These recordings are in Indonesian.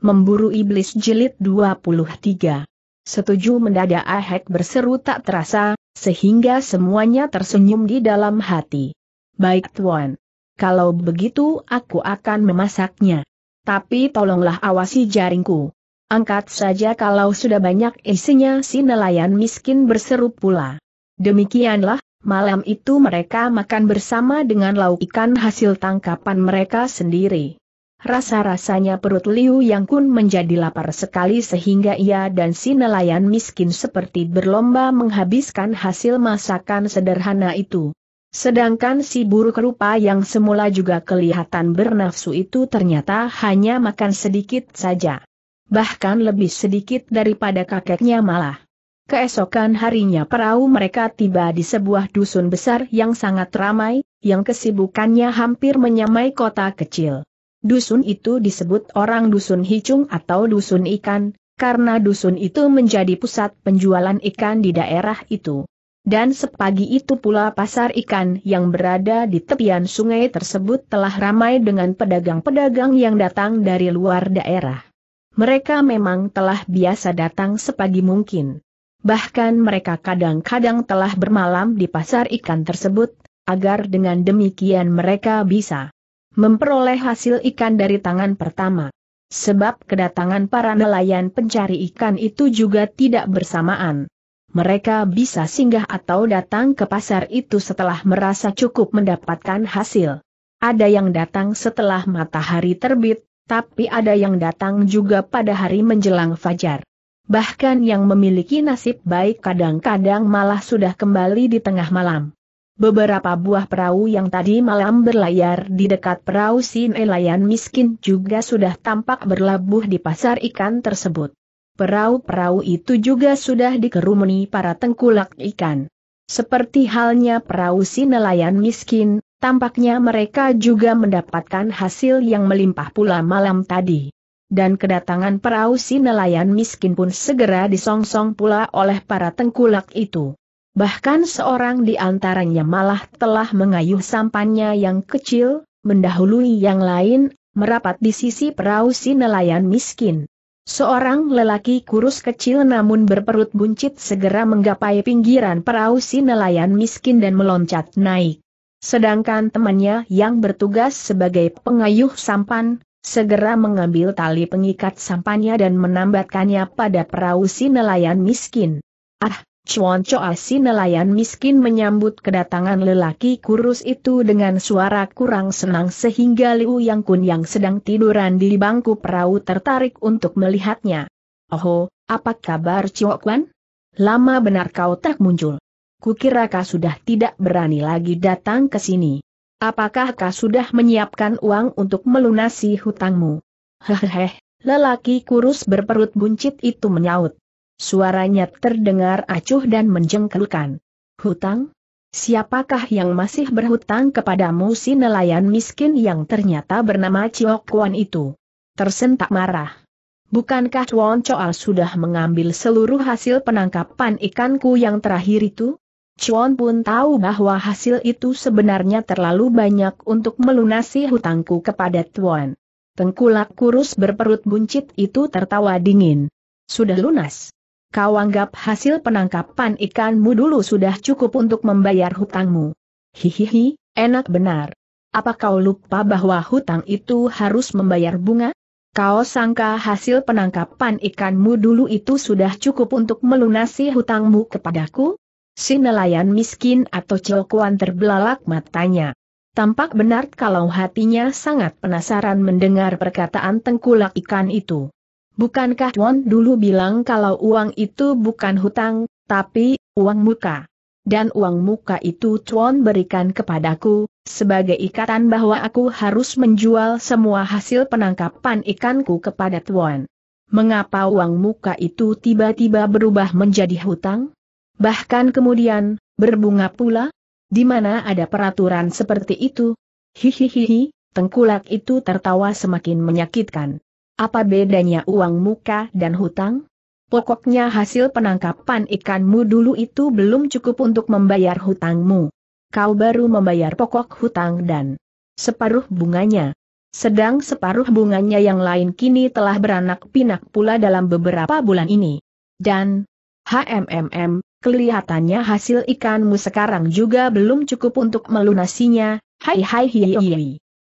Memburu Iblis Jilid 23 Setuju mendadak Ahek berseru tak terasa, sehingga semuanya tersenyum di dalam hati. Baik Tuan. Kalau begitu aku akan memasaknya. Tapi tolonglah awasi jaringku. Angkat saja kalau sudah banyak isinya si nelayan miskin berseru pula. Demikianlah, malam itu mereka makan bersama dengan lauk ikan hasil tangkapan mereka sendiri. Rasa-rasanya perut Liu Yang Kun menjadi lapar sekali sehingga ia dan si nelayan miskin seperti berlomba menghabiskan hasil masakan sederhana itu. Sedangkan si buruk rupa yang semula juga kelihatan bernafsu itu ternyata hanya makan sedikit saja. Bahkan lebih sedikit daripada kakeknya malah. Keesokan harinya perahu mereka tiba di sebuah dusun besar yang sangat ramai, yang kesibukannya hampir menyamai kota kecil. Dusun itu disebut orang dusun hicung atau dusun ikan, karena dusun itu menjadi pusat penjualan ikan di daerah itu. Dan sepagi itu pula pasar ikan yang berada di tepian sungai tersebut telah ramai dengan pedagang-pedagang yang datang dari luar daerah. Mereka memang telah biasa datang sepagi mungkin. Bahkan mereka kadang-kadang telah bermalam di pasar ikan tersebut, agar dengan demikian mereka bisa memperoleh hasil ikan dari tangan pertama. Sebab kedatangan para nelayan pencari ikan itu juga tidak bersamaan. Mereka bisa singgah atau datang ke pasar itu setelah merasa cukup mendapatkan hasil. Ada yang datang setelah matahari terbit, tapi ada yang datang juga pada hari menjelang fajar. Bahkan yang memiliki nasib baik kadang-kadang malah sudah kembali di tengah malam. Beberapa buah perahu yang tadi malam berlayar di dekat perahu sinelayan miskin juga sudah tampak berlabuh di pasar ikan tersebut. Perahu-perahu itu juga sudah dikerumuni para tengkulak ikan. Seperti halnya perahu sinelayan miskin, tampaknya mereka juga mendapatkan hasil yang melimpah pula malam tadi. Dan kedatangan perahu sinelayan miskin pun segera disongsong pula oleh para tengkulak itu. Bahkan seorang di antaranya malah telah mengayuh sampannya yang kecil, mendahului yang lain, merapat di sisi perahu si nelayan miskin. Seorang lelaki kurus kecil namun berperut buncit segera menggapai pinggiran perahu si nelayan miskin dan meloncat naik. Sedangkan temannya yang bertugas sebagai pengayuh sampan, segera mengambil tali pengikat sampannya dan menambatkannya pada perahu si nelayan miskin. Ah, Chuan Choa si nelayan miskin menyambut kedatangan lelaki kurus itu dengan suara kurang senang sehingga Liu Yang Kun yang sedang tiduran di bangku perahu tertarik untuk melihatnya. Oho, apa kabar Chuan Kuan? Lama benar kau tak muncul. Kukira kau sudah tidak berani lagi datang ke sini. Apakah kau sudah menyiapkan uang untuk melunasi hutangmu? Hehehe, lelaki kurus berperut buncit itu menyaut. Suaranya terdengar acuh dan menjengkelkan. Hutang? Siapakah yang masih berhutang kepadamu si nelayan miskin yang ternyata bernama Chiok Kuan itu? Tersentak marah. Bukankah Chuan Choal sudah mengambil seluruh hasil penangkapan ikanku yang terakhir itu? Chuan pun tahu bahwa hasil itu sebenarnya terlalu banyak untuk melunasi hutangku kepada Tuan. Tengkulak kurus berperut buncit itu tertawa dingin. Sudah lunas kau anggap hasil penangkapan ikanmu dulu sudah cukup untuk membayar hutangmu. Hihihi, enak benar. Apa kau lupa bahwa hutang itu harus membayar bunga? Kau sangka hasil penangkapan ikanmu dulu itu sudah cukup untuk melunasi hutangmu kepadaku? Si nelayan miskin atau celkuan terbelalak matanya. Tampak benar kalau hatinya sangat penasaran mendengar perkataan tengkulak ikan itu. Bukankah Won dulu bilang kalau uang itu bukan hutang, tapi uang muka? Dan uang muka itu Chuan berikan kepadaku, sebagai ikatan bahwa aku harus menjual semua hasil penangkapan ikanku kepada Tuan. Mengapa uang muka itu tiba-tiba berubah menjadi hutang? Bahkan kemudian, berbunga pula? Di mana ada peraturan seperti itu? Hihihihi, tengkulak itu tertawa semakin menyakitkan. Apa bedanya uang muka dan hutang? Pokoknya hasil penangkapan ikanmu dulu itu belum cukup untuk membayar hutangmu. Kau baru membayar pokok hutang dan separuh bunganya. Sedang separuh bunganya yang lain kini telah beranak pinak pula dalam beberapa bulan ini. Dan, HMMM, kelihatannya hasil ikanmu sekarang juga belum cukup untuk melunasinya, hai hai hi hi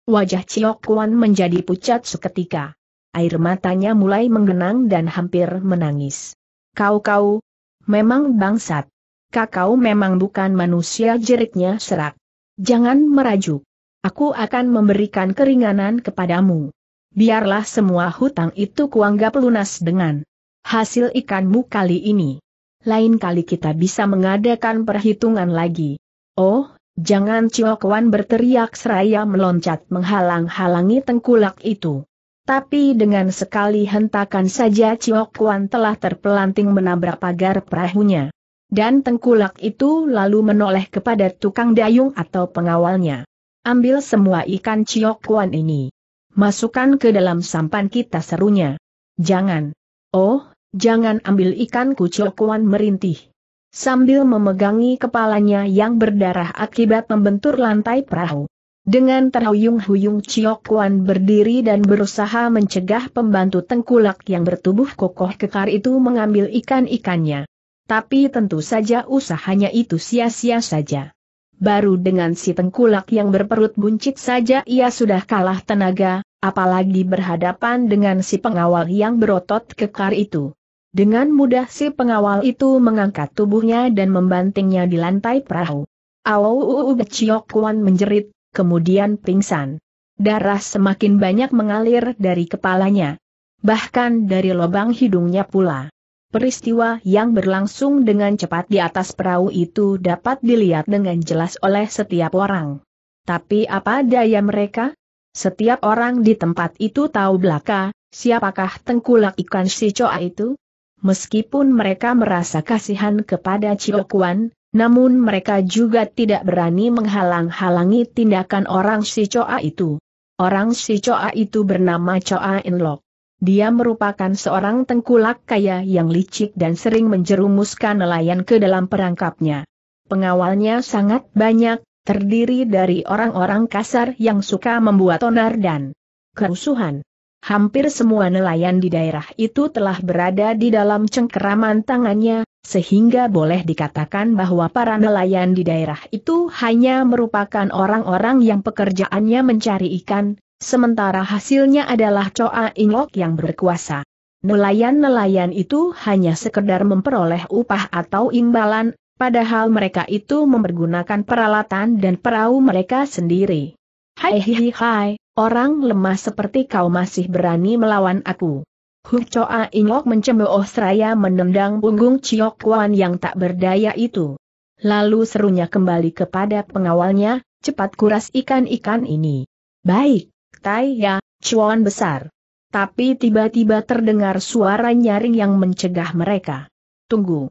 Wajah Ciok Kuan menjadi pucat seketika air matanya mulai menggenang dan hampir menangis. Kau-kau, memang bangsat. Kakau memang bukan manusia jeritnya serak. Jangan merajuk. Aku akan memberikan keringanan kepadamu. Biarlah semua hutang itu kuanggap lunas dengan hasil ikanmu kali ini. Lain kali kita bisa mengadakan perhitungan lagi. Oh, jangan Ciokwan berteriak seraya meloncat menghalang-halangi tengkulak itu. Tapi dengan sekali hentakan saja Chiok Kuan telah terpelanting menabrak pagar perahunya. Dan tengkulak itu lalu menoleh kepada tukang dayung atau pengawalnya. Ambil semua ikan Chiok Kuan ini. Masukkan ke dalam sampan kita serunya. Jangan. Oh, jangan ambil ikanku Chiok Kuan merintih. Sambil memegangi kepalanya yang berdarah akibat membentur lantai perahu. Dengan terhuyung-huyung Chiok Kuan berdiri dan berusaha mencegah pembantu tengkulak yang bertubuh kokoh kekar itu mengambil ikan-ikannya. Tapi tentu saja usahanya itu sia-sia saja. Baru dengan si tengkulak yang berperut buncit saja ia sudah kalah tenaga, apalagi berhadapan dengan si pengawal yang berotot kekar itu. Dengan mudah si pengawal itu mengangkat tubuhnya dan membantingnya di lantai perahu. Awau Chiok Kuan menjerit, kemudian pingsan. Darah semakin banyak mengalir dari kepalanya. Bahkan dari lubang hidungnya pula. Peristiwa yang berlangsung dengan cepat di atas perahu itu dapat dilihat dengan jelas oleh setiap orang. Tapi apa daya mereka? Setiap orang di tempat itu tahu belaka, siapakah tengkulak ikan si Coa itu? Meskipun mereka merasa kasihan kepada Cio Kuan, namun mereka juga tidak berani menghalang-halangi tindakan orang si Coa itu. Orang si Coa itu bernama Coa inlok. Dia merupakan seorang tengkulak kaya yang licik dan sering menjerumuskan nelayan ke dalam perangkapnya. Pengawalnya sangat banyak, terdiri dari orang-orang kasar yang suka membuat onar dan kerusuhan hampir semua nelayan di daerah itu telah berada di dalam cengkeraman tangannya, sehingga boleh dikatakan bahwa para nelayan di daerah itu hanya merupakan orang-orang yang pekerjaannya mencari ikan, sementara hasilnya adalah coa Inlok yang berkuasa. Nelayan-nelayan itu hanya sekedar memperoleh upah atau imbalan, padahal mereka itu mempergunakan peralatan dan perahu mereka sendiri. Hai hai hai, Orang lemah seperti kau masih berani melawan aku. Hu Choa Ingok mencemooh seraya menendang punggung Chiok Kuan yang tak berdaya itu. Lalu serunya kembali kepada pengawalnya, cepat kuras ikan-ikan ini. Baik, Tai Ya, Chuan besar. Tapi tiba-tiba terdengar suara nyaring yang mencegah mereka. Tunggu.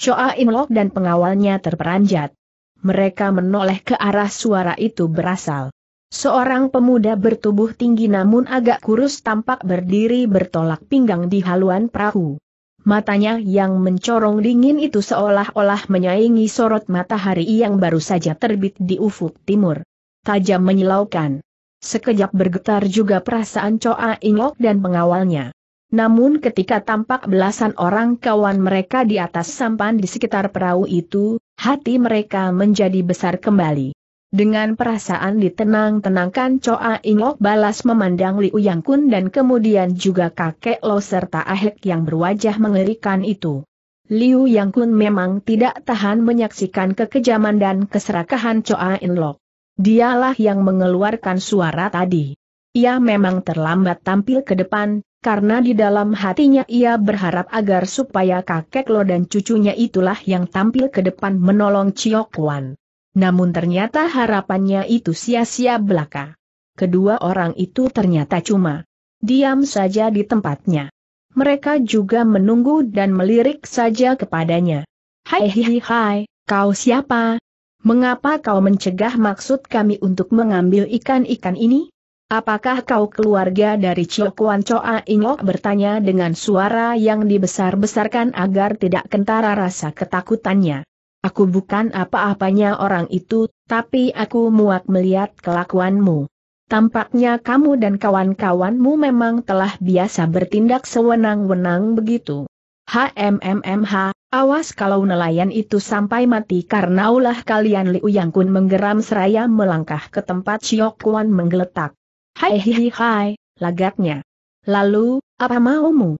Choa Inok dan pengawalnya terperanjat. Mereka menoleh ke arah suara itu berasal Seorang pemuda bertubuh tinggi namun agak kurus tampak berdiri bertolak pinggang di haluan perahu. Matanya yang mencorong dingin itu seolah-olah menyaingi sorot matahari yang baru saja terbit di ufuk timur. Tajam menyilaukan. Sekejap bergetar juga perasaan Coa Inglok dan pengawalnya. Namun ketika tampak belasan orang kawan mereka di atas sampan di sekitar perahu itu, hati mereka menjadi besar kembali. Dengan perasaan ditenang-tenangkan Choa Inok balas memandang Liu Yang Kun dan kemudian juga kakek Lo serta Ahek yang berwajah mengerikan itu. Liu Yang Kun memang tidak tahan menyaksikan kekejaman dan keserakahan Choa Inlok. Dialah yang mengeluarkan suara tadi. Ia memang terlambat tampil ke depan, karena di dalam hatinya ia berharap agar supaya kakek Lo dan cucunya itulah yang tampil ke depan menolong Chiok Wan. Namun ternyata harapannya itu sia-sia belaka. Kedua orang itu ternyata cuma diam saja di tempatnya. Mereka juga menunggu dan melirik saja kepadanya. Hai hai hai, kau siapa? Mengapa kau mencegah maksud kami untuk mengambil ikan-ikan ini? Apakah kau keluarga dari Ciokuan Choa Ingok bertanya dengan suara yang dibesar-besarkan agar tidak kentara rasa ketakutannya. Aku bukan apa-apanya orang itu, tapi aku muak melihat kelakuanmu. Tampaknya kamu dan kawan-kawanmu memang telah biasa bertindak sewenang-wenang begitu. HMMMH, awas kalau nelayan itu sampai mati karena ulah kalian Liu Yang Kun menggeram seraya melangkah ke tempat siok Kuan menggeletak. Hai hai hai, lagaknya. Lalu, apa maumu?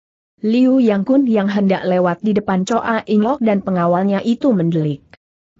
Liu Yang Kun yang hendak lewat di depan Choa Inlok dan pengawalnya itu mendelik.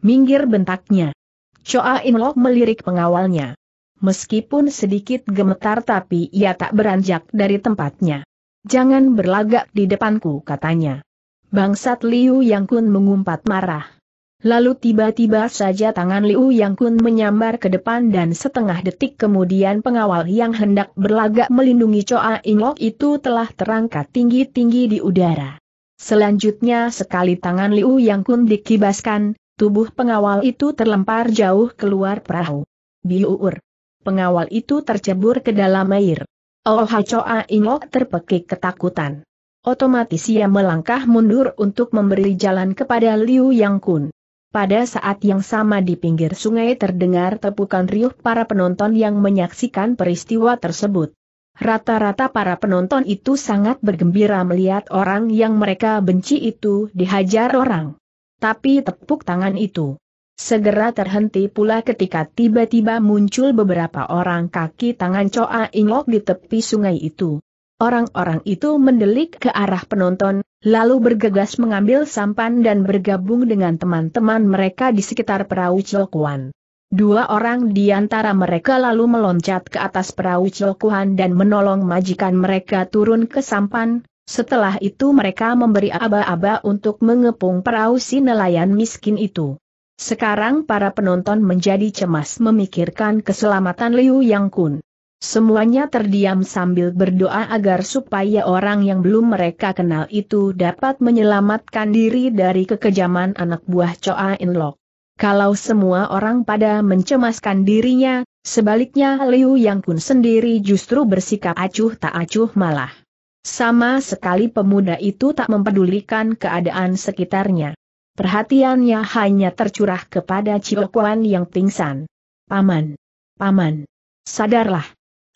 Minggir bentaknya. Choa Inlok melirik pengawalnya. Meskipun sedikit gemetar tapi ia tak beranjak dari tempatnya. Jangan berlagak di depanku katanya. Bangsat Liu Yang Kun mengumpat marah. Lalu tiba-tiba saja tangan Liu Yang Kun menyambar ke depan dan setengah detik kemudian pengawal yang hendak berlagak melindungi Choa Inlok itu telah terangkat tinggi-tinggi di udara. Selanjutnya sekali tangan Liu Yang Kun dikibaskan, tubuh pengawal itu terlempar jauh keluar perahu. Biuur. Pengawal itu tercebur ke dalam air. Oh Choa Inlok terpekik ketakutan. Otomatis ia melangkah mundur untuk memberi jalan kepada Liu Yang Kun. Pada saat yang sama di pinggir sungai terdengar tepukan riuh para penonton yang menyaksikan peristiwa tersebut. Rata-rata para penonton itu sangat bergembira melihat orang yang mereka benci itu dihajar orang. Tapi tepuk tangan itu segera terhenti pula ketika tiba-tiba muncul beberapa orang kaki tangan coa Inglok di tepi sungai itu. Orang-orang itu mendelik ke arah penonton, lalu bergegas mengambil sampan dan bergabung dengan teman-teman mereka di sekitar perahu Chokuan. Dua orang di antara mereka lalu meloncat ke atas perahu Chokuan dan menolong majikan mereka turun ke sampan, setelah itu mereka memberi aba-aba untuk mengepung perahu si nelayan miskin itu. Sekarang para penonton menjadi cemas memikirkan keselamatan Liu Yang Kun. Semuanya terdiam sambil berdoa agar supaya orang yang belum mereka kenal itu dapat menyelamatkan diri dari kekejaman anak buah Choa Inlok. Kalau semua orang pada mencemaskan dirinya, sebaliknya Liu Yang Kun sendiri justru bersikap acuh tak acuh malah. Sama sekali pemuda itu tak mempedulikan keadaan sekitarnya. Perhatiannya hanya tercurah kepada Kuan yang pingsan. Paman! Paman! Sadarlah!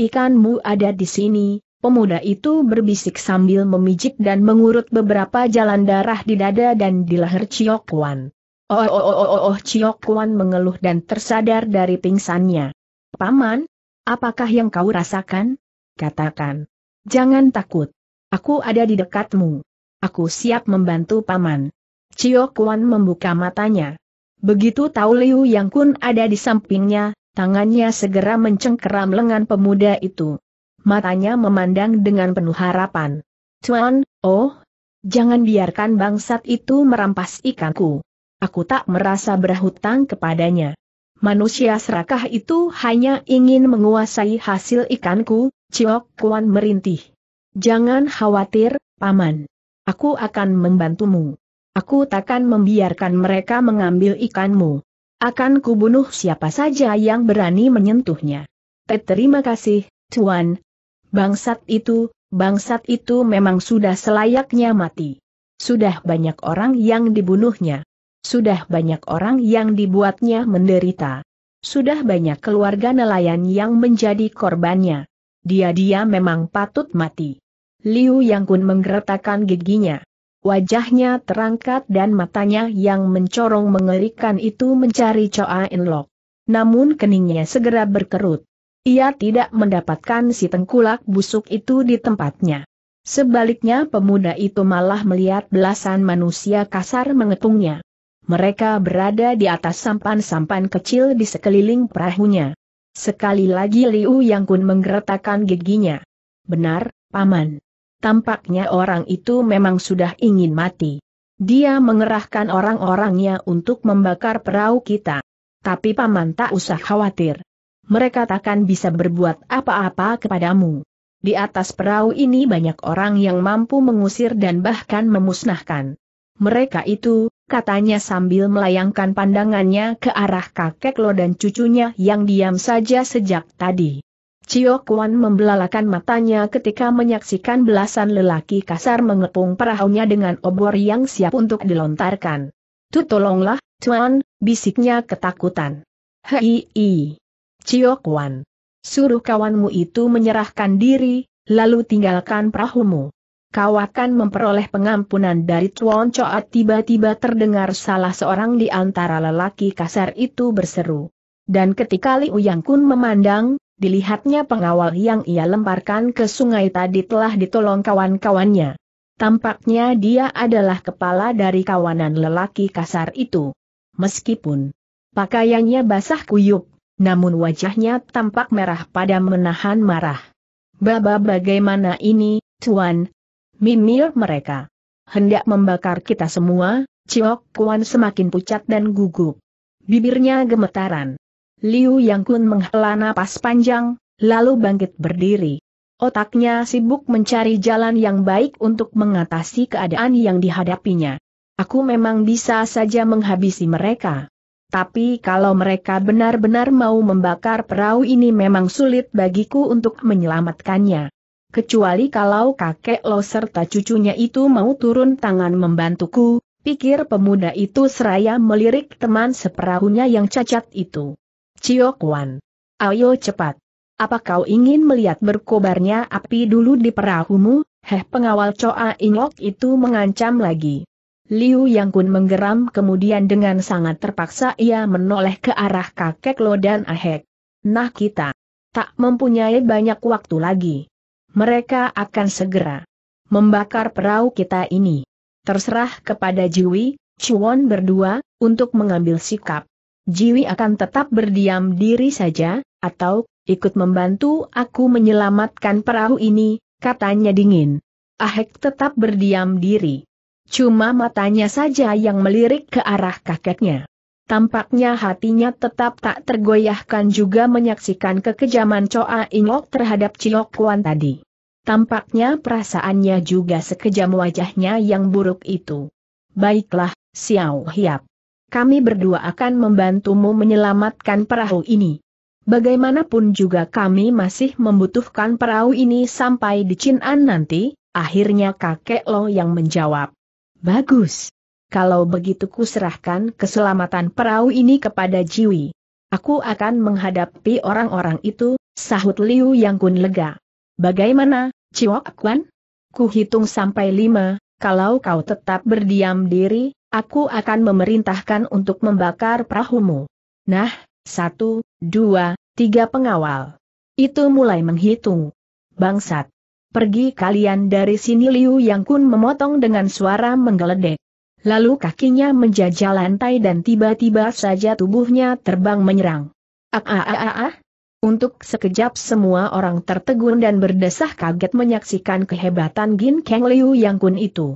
ikanmu ada di sini, pemuda itu berbisik sambil memijik dan mengurut beberapa jalan darah di dada dan di leher Chiok Kuan. Oh oh oh oh oh, oh Chiok Kuan mengeluh dan tersadar dari pingsannya. Paman, apakah yang kau rasakan? Katakan. Jangan takut. Aku ada di dekatmu. Aku siap membantu paman. Chiok Kuan membuka matanya. Begitu tahu Liu Yang Kun ada di sampingnya, Tangannya segera mencengkeram lengan pemuda itu. Matanya memandang dengan penuh harapan. Tuan, oh, jangan biarkan bangsat itu merampas ikanku. Aku tak merasa berhutang kepadanya. Manusia serakah itu hanya ingin menguasai hasil ikanku, Ciok Kuan merintih. Jangan khawatir, Paman. Aku akan membantumu. Aku takkan membiarkan mereka mengambil ikanmu. Akan kubunuh siapa saja yang berani menyentuhnya. Eh, terima kasih, Tuan. Bangsat itu, bangsat itu memang sudah selayaknya mati. Sudah banyak orang yang dibunuhnya. Sudah banyak orang yang dibuatnya menderita. Sudah banyak keluarga nelayan yang menjadi korbannya. Dia-dia memang patut mati. Liu Yang Kun menggeretakkan giginya. Wajahnya terangkat dan matanya yang mencorong mengerikan itu mencari Choa In Namun keningnya segera berkerut. Ia tidak mendapatkan si tengkulak busuk itu di tempatnya. Sebaliknya pemuda itu malah melihat belasan manusia kasar mengepungnya. Mereka berada di atas sampan-sampan kecil di sekeliling perahunya. Sekali lagi Liu Yang Kun menggeretakkan giginya. Benar, Paman. Tampaknya orang itu memang sudah ingin mati. Dia mengerahkan orang-orangnya untuk membakar perahu kita. Tapi paman tak usah khawatir. Mereka takkan bisa berbuat apa-apa kepadamu. Di atas perahu ini banyak orang yang mampu mengusir dan bahkan memusnahkan. Mereka itu, katanya sambil melayangkan pandangannya ke arah kakek lo dan cucunya yang diam saja sejak tadi. Cio Kuan membelalakan matanya ketika menyaksikan belasan lelaki kasar mengepung perahunya dengan obor yang siap untuk dilontarkan. Tu tolonglah, Tuan, bisiknya ketakutan. Hei, i. Cio Kuan. Suruh kawanmu itu menyerahkan diri, lalu tinggalkan perahumu. Kau akan memperoleh pengampunan dari Tuan Coat tiba-tiba terdengar salah seorang di antara lelaki kasar itu berseru. Dan ketika Liu Yang Kun memandang, dilihatnya pengawal yang ia lemparkan ke sungai tadi telah ditolong kawan-kawannya. Tampaknya dia adalah kepala dari kawanan lelaki kasar itu. Meskipun pakaiannya basah kuyup, namun wajahnya tampak merah pada menahan marah. Baba bagaimana ini, Tuan? Mimir mereka. Hendak membakar kita semua, Ciok Kuan semakin pucat dan gugup. Bibirnya gemetaran. Liu Yang Kun menghela napas panjang, lalu bangkit berdiri. Otaknya sibuk mencari jalan yang baik untuk mengatasi keadaan yang dihadapinya. Aku memang bisa saja menghabisi mereka. Tapi kalau mereka benar-benar mau membakar perahu ini memang sulit bagiku untuk menyelamatkannya. Kecuali kalau kakek lo serta cucunya itu mau turun tangan membantuku, pikir pemuda itu seraya melirik teman seperahunya yang cacat itu. Cio Kuan. Ayo cepat. Apa kau ingin melihat berkobarnya api dulu di perahumu? Heh pengawal Coa Inlok itu mengancam lagi. Liu Yang Kun menggeram kemudian dengan sangat terpaksa ia menoleh ke arah kakek Lo dan Ahek. Nah kita tak mempunyai banyak waktu lagi. Mereka akan segera membakar perahu kita ini. Terserah kepada Jiwi, Chuan berdua, untuk mengambil sikap. Jiwi akan tetap berdiam diri saja, atau, ikut membantu aku menyelamatkan perahu ini, katanya dingin. Ahek tetap berdiam diri. Cuma matanya saja yang melirik ke arah kakeknya. Tampaknya hatinya tetap tak tergoyahkan juga menyaksikan kekejaman Coa Inok terhadap Cilok Kuan tadi. Tampaknya perasaannya juga sekejam wajahnya yang buruk itu. Baiklah, Xiao Hiap kami berdua akan membantumu menyelamatkan perahu ini. Bagaimanapun juga kami masih membutuhkan perahu ini sampai di Cinan nanti, akhirnya kakek Lo yang menjawab. Bagus. Kalau begitu kuserahkan keselamatan perahu ini kepada Jiwi. Aku akan menghadapi orang-orang itu, sahut Liu Yang Kun lega. Bagaimana, Ciwok Kwan? Kuhitung sampai lima, kalau kau tetap berdiam diri, Aku akan memerintahkan untuk membakar perahumu. Nah, satu, dua, tiga pengawal. Itu mulai menghitung. Bangsat. Pergi kalian dari sini Liu Yang Kun memotong dengan suara menggeledek. Lalu kakinya menjajah lantai dan tiba-tiba saja tubuhnya terbang menyerang. Ah ah ah ah ah. Untuk sekejap semua orang tertegun dan berdesah kaget menyaksikan kehebatan Gin Kang Liu Yang Kun itu.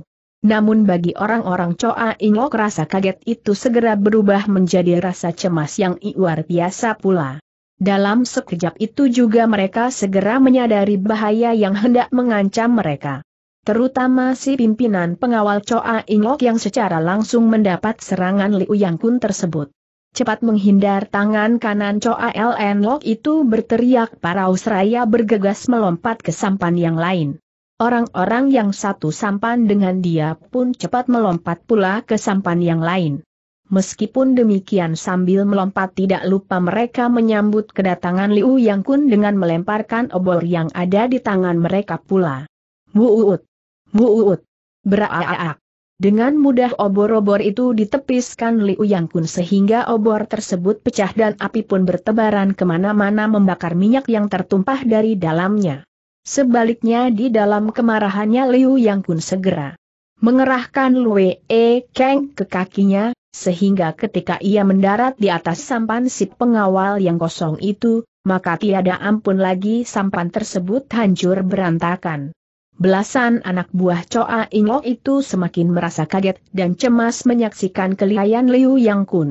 Namun bagi orang-orang Coa Ingok rasa kaget itu segera berubah menjadi rasa cemas yang luar biasa pula. Dalam sekejap itu juga mereka segera menyadari bahaya yang hendak mengancam mereka. Terutama si pimpinan pengawal Coa Ingok yang secara langsung mendapat serangan Liu Yang Kun tersebut. Cepat menghindar tangan kanan Coa LN Lok itu berteriak para usraya bergegas melompat ke sampan yang lain. Orang-orang yang satu sampan dengan dia pun cepat melompat pula ke sampan yang lain. Meskipun demikian sambil melompat tidak lupa mereka menyambut kedatangan Liu Yang Kun dengan melemparkan obor yang ada di tangan mereka pula. Buuut! uut, Beraak! Dengan mudah obor-obor itu ditepiskan Liu Yang Kun sehingga obor tersebut pecah dan api pun bertebaran kemana-mana membakar minyak yang tertumpah dari dalamnya. Sebaliknya di dalam kemarahannya Liu Yang Kun segera mengerahkan Lue E Kang ke kakinya, sehingga ketika ia mendarat di atas sampan si pengawal yang kosong itu, maka tiada ampun lagi sampan tersebut hancur berantakan. Belasan anak buah Choa Ingo itu semakin merasa kaget dan cemas menyaksikan kelihayan Liu Yang Kun.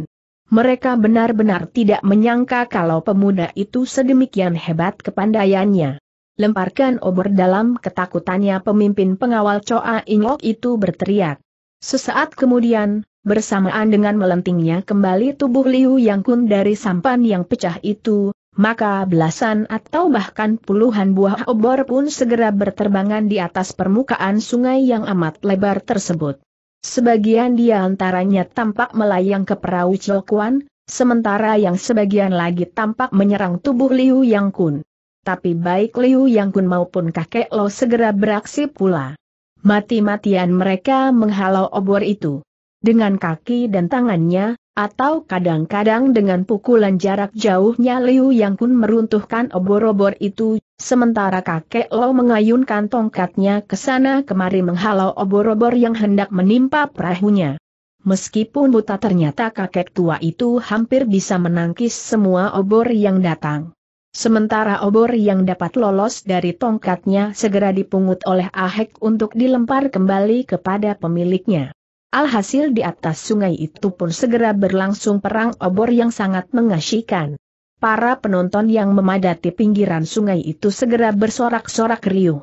Mereka benar-benar tidak menyangka kalau pemuda itu sedemikian hebat kepandaiannya lemparkan obor dalam ketakutannya pemimpin pengawal Choa Ingok itu berteriak. Sesaat kemudian, bersamaan dengan melentingnya kembali tubuh Liu Yang Kun dari sampan yang pecah itu, maka belasan atau bahkan puluhan buah obor pun segera berterbangan di atas permukaan sungai yang amat lebar tersebut. Sebagian di antaranya tampak melayang ke perahu Chokuan, sementara yang sebagian lagi tampak menyerang tubuh Liu Yang Kun tapi baik Liu Yang Kun maupun kakek Lo segera beraksi pula. Mati-matian mereka menghalau obor itu. Dengan kaki dan tangannya, atau kadang-kadang dengan pukulan jarak jauhnya Liu Yang Kun meruntuhkan obor-obor itu, sementara kakek Lo mengayunkan tongkatnya ke sana kemari menghalau obor-obor yang hendak menimpa perahunya. Meskipun buta ternyata kakek tua itu hampir bisa menangkis semua obor yang datang. Sementara obor yang dapat lolos dari tongkatnya segera dipungut oleh Ahek untuk dilempar kembali kepada pemiliknya. Alhasil di atas sungai itu pun segera berlangsung perang obor yang sangat mengasyikan. Para penonton yang memadati pinggiran sungai itu segera bersorak-sorak riuh.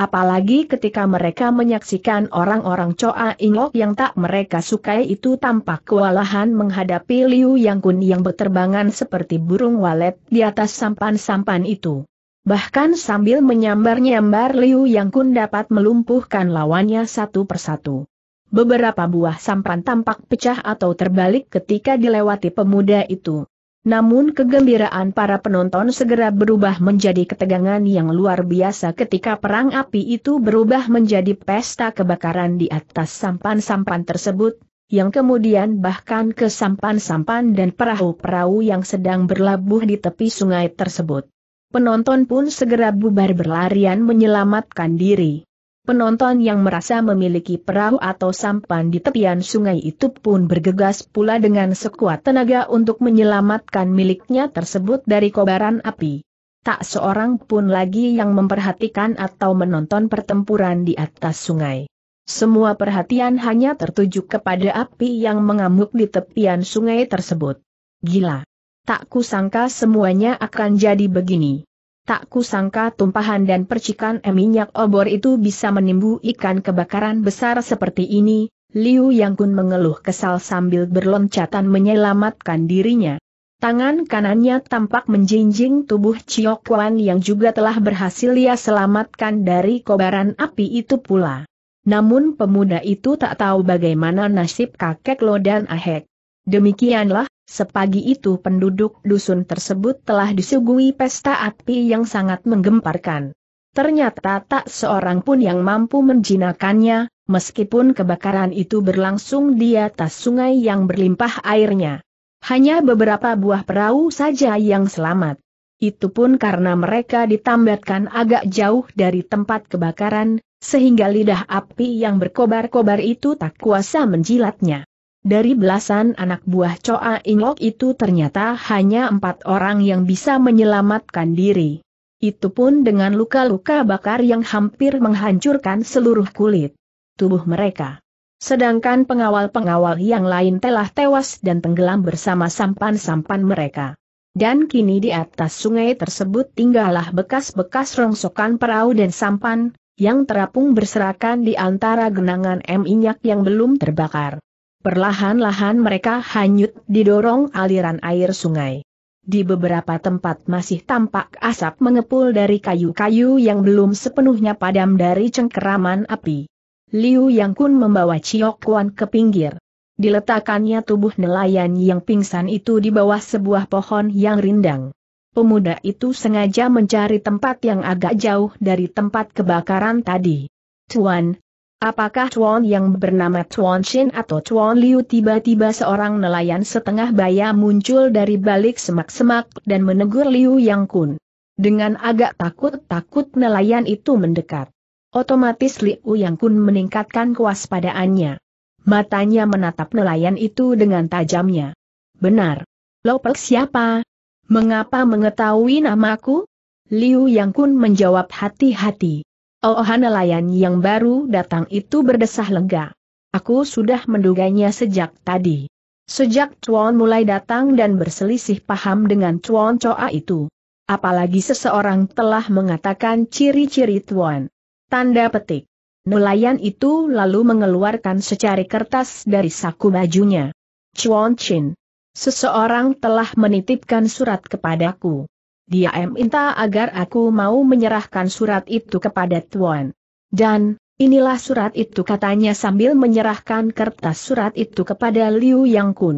Apalagi ketika mereka menyaksikan orang-orang coa inok yang tak mereka sukai itu tampak kewalahan menghadapi Liu Yang Kun yang berterbangan seperti burung walet di atas sampan-sampan itu. Bahkan sambil menyambar-nyambar Liu Yang Kun dapat melumpuhkan lawannya satu persatu. Beberapa buah sampan tampak pecah atau terbalik ketika dilewati pemuda itu. Namun kegembiraan para penonton segera berubah menjadi ketegangan yang luar biasa ketika perang api itu berubah menjadi pesta kebakaran di atas sampan-sampan tersebut, yang kemudian bahkan ke sampan-sampan dan perahu-perahu yang sedang berlabuh di tepi sungai tersebut. Penonton pun segera bubar berlarian menyelamatkan diri. Penonton yang merasa memiliki perahu atau sampan di tepian sungai itu pun bergegas pula dengan sekuat tenaga untuk menyelamatkan miliknya tersebut dari kobaran api. Tak seorang pun lagi yang memperhatikan atau menonton pertempuran di atas sungai. Semua perhatian hanya tertuju kepada api yang mengamuk di tepian sungai tersebut. Gila! Tak kusangka semuanya akan jadi begini. Tak kusangka tumpahan dan percikan eh, minyak obor itu bisa menimbu ikan kebakaran besar seperti ini, Liu Yang Kun mengeluh kesal sambil berloncatan menyelamatkan dirinya. Tangan kanannya tampak menjinjing tubuh Chiok Kuan yang juga telah berhasil ia selamatkan dari kobaran api itu pula. Namun pemuda itu tak tahu bagaimana nasib kakek Lo dan Ahek. Demikianlah, Sepagi itu penduduk dusun tersebut telah disuguhi pesta api yang sangat menggemparkan. Ternyata tak seorang pun yang mampu menjinakannya, meskipun kebakaran itu berlangsung di atas sungai yang berlimpah airnya. Hanya beberapa buah perahu saja yang selamat. Itu pun karena mereka ditambatkan agak jauh dari tempat kebakaran, sehingga lidah api yang berkobar-kobar itu tak kuasa menjilatnya. Dari belasan anak buah Coa Inglok itu ternyata hanya empat orang yang bisa menyelamatkan diri. Itu pun dengan luka-luka bakar yang hampir menghancurkan seluruh kulit tubuh mereka. Sedangkan pengawal-pengawal yang lain telah tewas dan tenggelam bersama sampan-sampan mereka. Dan kini di atas sungai tersebut tinggallah bekas-bekas rongsokan perahu dan sampan, yang terapung berserakan di antara genangan minyak yang belum terbakar. Perlahan-lahan mereka hanyut didorong aliran air sungai. Di beberapa tempat masih tampak asap mengepul dari kayu-kayu yang belum sepenuhnya padam dari cengkeraman api. Liu Yang Kun membawa Chiok Kuan ke pinggir. Diletakkannya tubuh nelayan yang pingsan itu di bawah sebuah pohon yang rindang. Pemuda itu sengaja mencari tempat yang agak jauh dari tempat kebakaran tadi. Tuan, Apakah Tuan yang bernama Tuan Shin atau Tuan Liu tiba-tiba seorang nelayan setengah baya muncul dari balik semak-semak dan menegur Liu Yang Kun. Dengan agak takut-takut nelayan itu mendekat. Otomatis Liu Yang Kun meningkatkan kewaspadaannya. Matanya menatap nelayan itu dengan tajamnya. Benar. Lopek siapa? Mengapa mengetahui namaku? Liu Yang Kun menjawab hati-hati. Oh, oh nelayan yang baru datang itu berdesah lega. Aku sudah menduganya sejak tadi. Sejak Chuan mulai datang dan berselisih paham dengan Chuan Choa itu. Apalagi seseorang telah mengatakan ciri-ciri Tuan. Tanda petik. Nelayan itu lalu mengeluarkan secari kertas dari saku bajunya. Chuan Chin. Seseorang telah menitipkan surat kepadaku. Dia minta agar aku mau menyerahkan surat itu kepada Tuan. Dan, inilah surat itu katanya sambil menyerahkan kertas surat itu kepada Liu Yang Kun.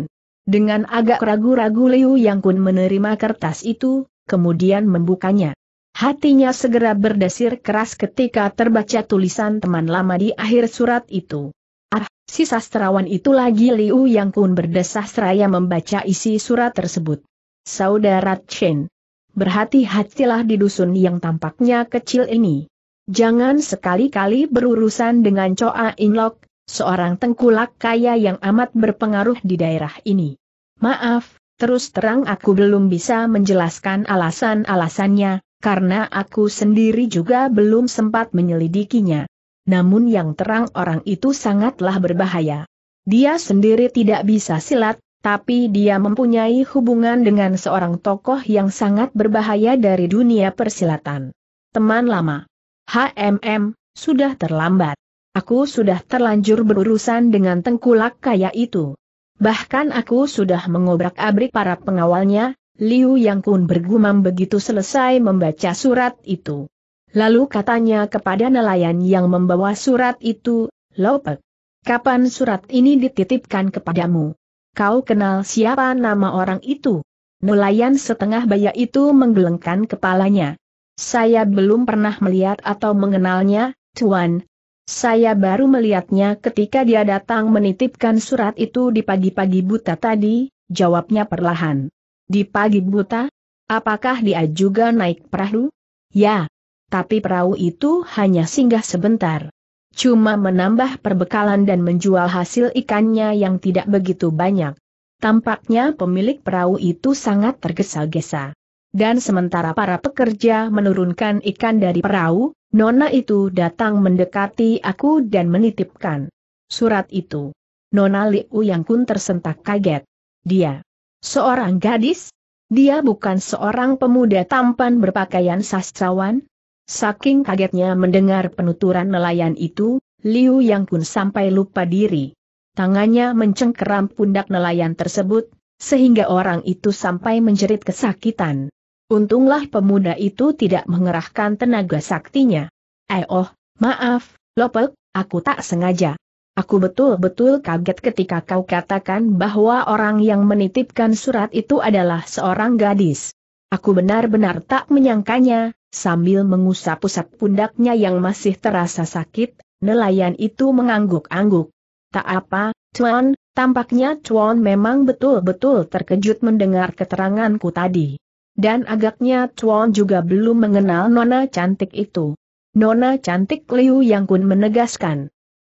Dengan agak ragu-ragu Liu Yang Kun menerima kertas itu, kemudian membukanya. Hatinya segera berdesir keras ketika terbaca tulisan teman lama di akhir surat itu. Ah, si sastrawan itu lagi Liu Yang Kun berdesah seraya membaca isi surat tersebut. Saudara Chen, Berhati-hatilah di dusun yang tampaknya kecil ini. Jangan sekali-kali berurusan dengan Choa Inlok, seorang tengkulak kaya yang amat berpengaruh di daerah ini. Maaf, terus terang aku belum bisa menjelaskan alasan-alasannya, karena aku sendiri juga belum sempat menyelidikinya. Namun yang terang orang itu sangatlah berbahaya. Dia sendiri tidak bisa silat, tapi dia mempunyai hubungan dengan seorang tokoh yang sangat berbahaya dari dunia persilatan. Teman lama. HMM, sudah terlambat. Aku sudah terlanjur berurusan dengan tengkulak kaya itu. Bahkan aku sudah mengobrak-abrik para pengawalnya, Liu Yang Kun bergumam begitu selesai membaca surat itu. Lalu katanya kepada nelayan yang membawa surat itu, Lopek, kapan surat ini dititipkan kepadamu? kau kenal siapa nama orang itu? Nelayan setengah baya itu menggelengkan kepalanya. Saya belum pernah melihat atau mengenalnya, Tuan. Saya baru melihatnya ketika dia datang menitipkan surat itu di pagi-pagi buta tadi, jawabnya perlahan. Di pagi buta? Apakah dia juga naik perahu? Ya. Tapi perahu itu hanya singgah sebentar. Cuma menambah perbekalan dan menjual hasil ikannya yang tidak begitu banyak. Tampaknya pemilik perahu itu sangat tergesa-gesa. Dan sementara para pekerja menurunkan ikan dari perahu, Nona itu datang mendekati aku dan menitipkan surat itu. Nona Liu yang kun tersentak kaget. Dia seorang gadis? Dia bukan seorang pemuda tampan berpakaian sastrawan? Saking kagetnya mendengar penuturan nelayan itu, Liu Yang pun sampai lupa diri. Tangannya mencengkeram pundak nelayan tersebut, sehingga orang itu sampai menjerit kesakitan. Untunglah pemuda itu tidak mengerahkan tenaga saktinya. Eh oh, maaf, Lopek, aku tak sengaja. Aku betul-betul kaget ketika kau katakan bahwa orang yang menitipkan surat itu adalah seorang gadis. Aku benar-benar tak menyangkanya, Sambil mengusap-usap pundaknya yang masih terasa sakit, nelayan itu mengangguk-angguk. Tak apa, Tuan, tampaknya Tuan memang betul-betul terkejut mendengar keteranganku tadi. Dan agaknya Tuan juga belum mengenal nona cantik itu. Nona cantik Liu Yang Kun menegaskan.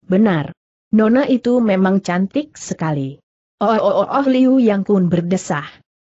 Benar. Nona itu memang cantik sekali. Oh oh oh, oh Liu Yang Kun berdesah.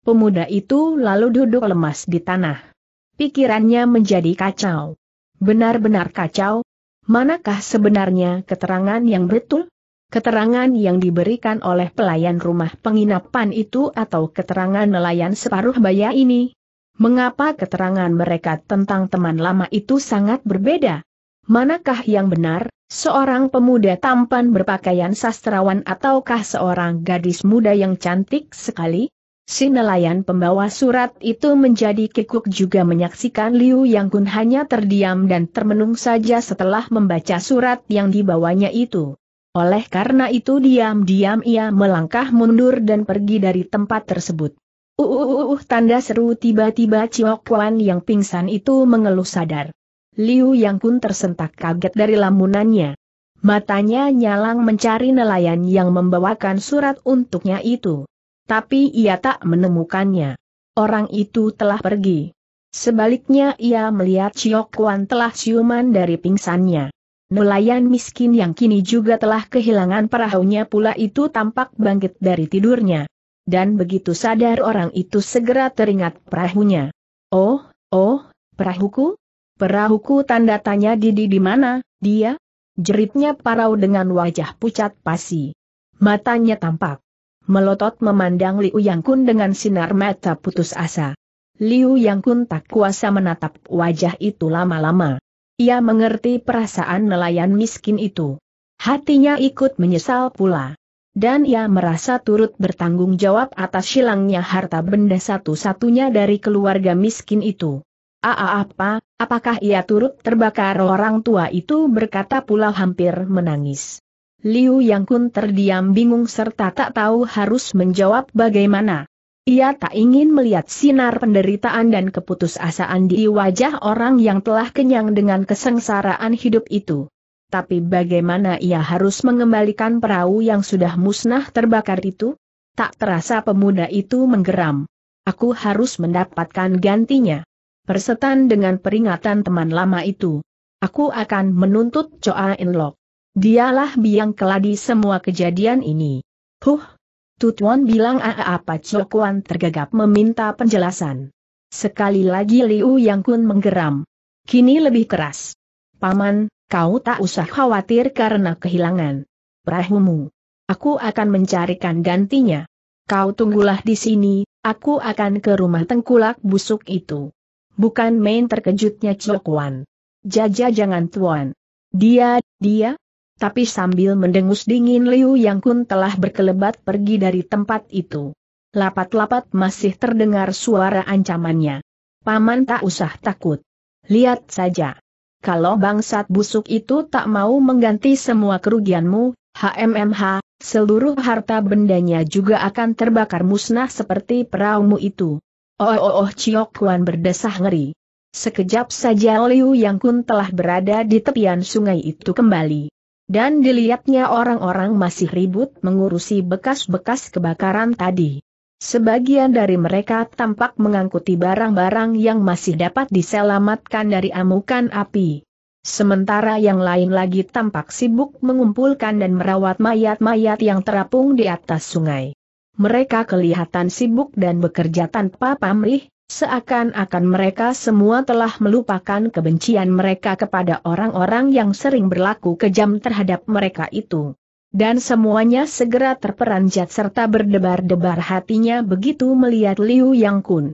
Pemuda itu lalu duduk lemas di tanah. Pikirannya menjadi kacau. Benar-benar kacau. Manakah sebenarnya keterangan yang betul? Keterangan yang diberikan oleh pelayan rumah penginapan itu atau keterangan nelayan separuh baya ini? Mengapa keterangan mereka tentang teman lama itu sangat berbeda? Manakah yang benar, seorang pemuda tampan berpakaian sastrawan ataukah seorang gadis muda yang cantik sekali? Si nelayan pembawa surat itu menjadi kikuk juga menyaksikan Liu Yang Kun hanya terdiam dan termenung saja setelah membaca surat yang dibawanya itu. Oleh karena itu diam-diam ia melangkah mundur dan pergi dari tempat tersebut. Uh, uh, uh, uh tanda seru tiba-tiba Ciok yang pingsan itu mengeluh sadar. Liu Yang Kun tersentak kaget dari lamunannya. Matanya nyalang mencari nelayan yang membawakan surat untuknya itu tapi ia tak menemukannya. Orang itu telah pergi. Sebaliknya ia melihat Chiok Kwan telah siuman dari pingsannya. Nelayan miskin yang kini juga telah kehilangan perahunya pula itu tampak bangkit dari tidurnya. Dan begitu sadar orang itu segera teringat perahunya. Oh, oh, perahuku? Perahuku tanda tanya Didi di mana, dia? Jeritnya parau dengan wajah pucat pasi. Matanya tampak melotot memandang Liu Yang dengan sinar mata putus asa. Liu Yang tak kuasa menatap wajah itu lama-lama. Ia mengerti perasaan nelayan miskin itu. Hatinya ikut menyesal pula. Dan ia merasa turut bertanggung jawab atas hilangnya harta benda satu-satunya dari keluarga miskin itu. Aa apa, apakah ia turut terbakar orang tua itu berkata pula hampir menangis. Liu Yang Kun terdiam bingung serta tak tahu harus menjawab bagaimana. Ia tak ingin melihat sinar penderitaan dan keputusasaan di wajah orang yang telah kenyang dengan kesengsaraan hidup itu. Tapi bagaimana ia harus mengembalikan perahu yang sudah musnah terbakar itu? Tak terasa pemuda itu menggeram. Aku harus mendapatkan gantinya. Persetan dengan peringatan teman lama itu. Aku akan menuntut Choa In Lok. Dialah biang keladi semua kejadian ini. Huh! Tutuan bilang aa apa Cokuan tergagap meminta penjelasan. Sekali lagi Liu Yang Kun menggeram. Kini lebih keras. Paman, kau tak usah khawatir karena kehilangan perahumu. Aku akan mencarikan gantinya. Kau tunggulah di sini, aku akan ke rumah tengkulak busuk itu. Bukan main terkejutnya Cokuan. Jaja jangan tuan. Dia, dia, tapi sambil mendengus dingin Liu Yang Kun telah berkelebat pergi dari tempat itu. Lapat-lapat masih terdengar suara ancamannya. Paman tak usah takut. Lihat saja. Kalau bangsat busuk itu tak mau mengganti semua kerugianmu, HMMH, seluruh harta bendanya juga akan terbakar musnah seperti peraumu itu. Oh oh oh Chiok Kuan berdesah ngeri. Sekejap saja Liu Yang Kun telah berada di tepian sungai itu kembali. Dan dilihatnya orang-orang masih ribut mengurusi bekas-bekas kebakaran tadi. Sebagian dari mereka tampak mengangkuti barang-barang yang masih dapat diselamatkan dari amukan api. Sementara yang lain lagi tampak sibuk mengumpulkan dan merawat mayat-mayat yang terapung di atas sungai. Mereka kelihatan sibuk dan bekerja tanpa pamrih, Seakan-akan mereka semua telah melupakan kebencian mereka kepada orang-orang yang sering berlaku kejam terhadap mereka itu. Dan semuanya segera terperanjat serta berdebar-debar hatinya begitu melihat Liu Yang Kun.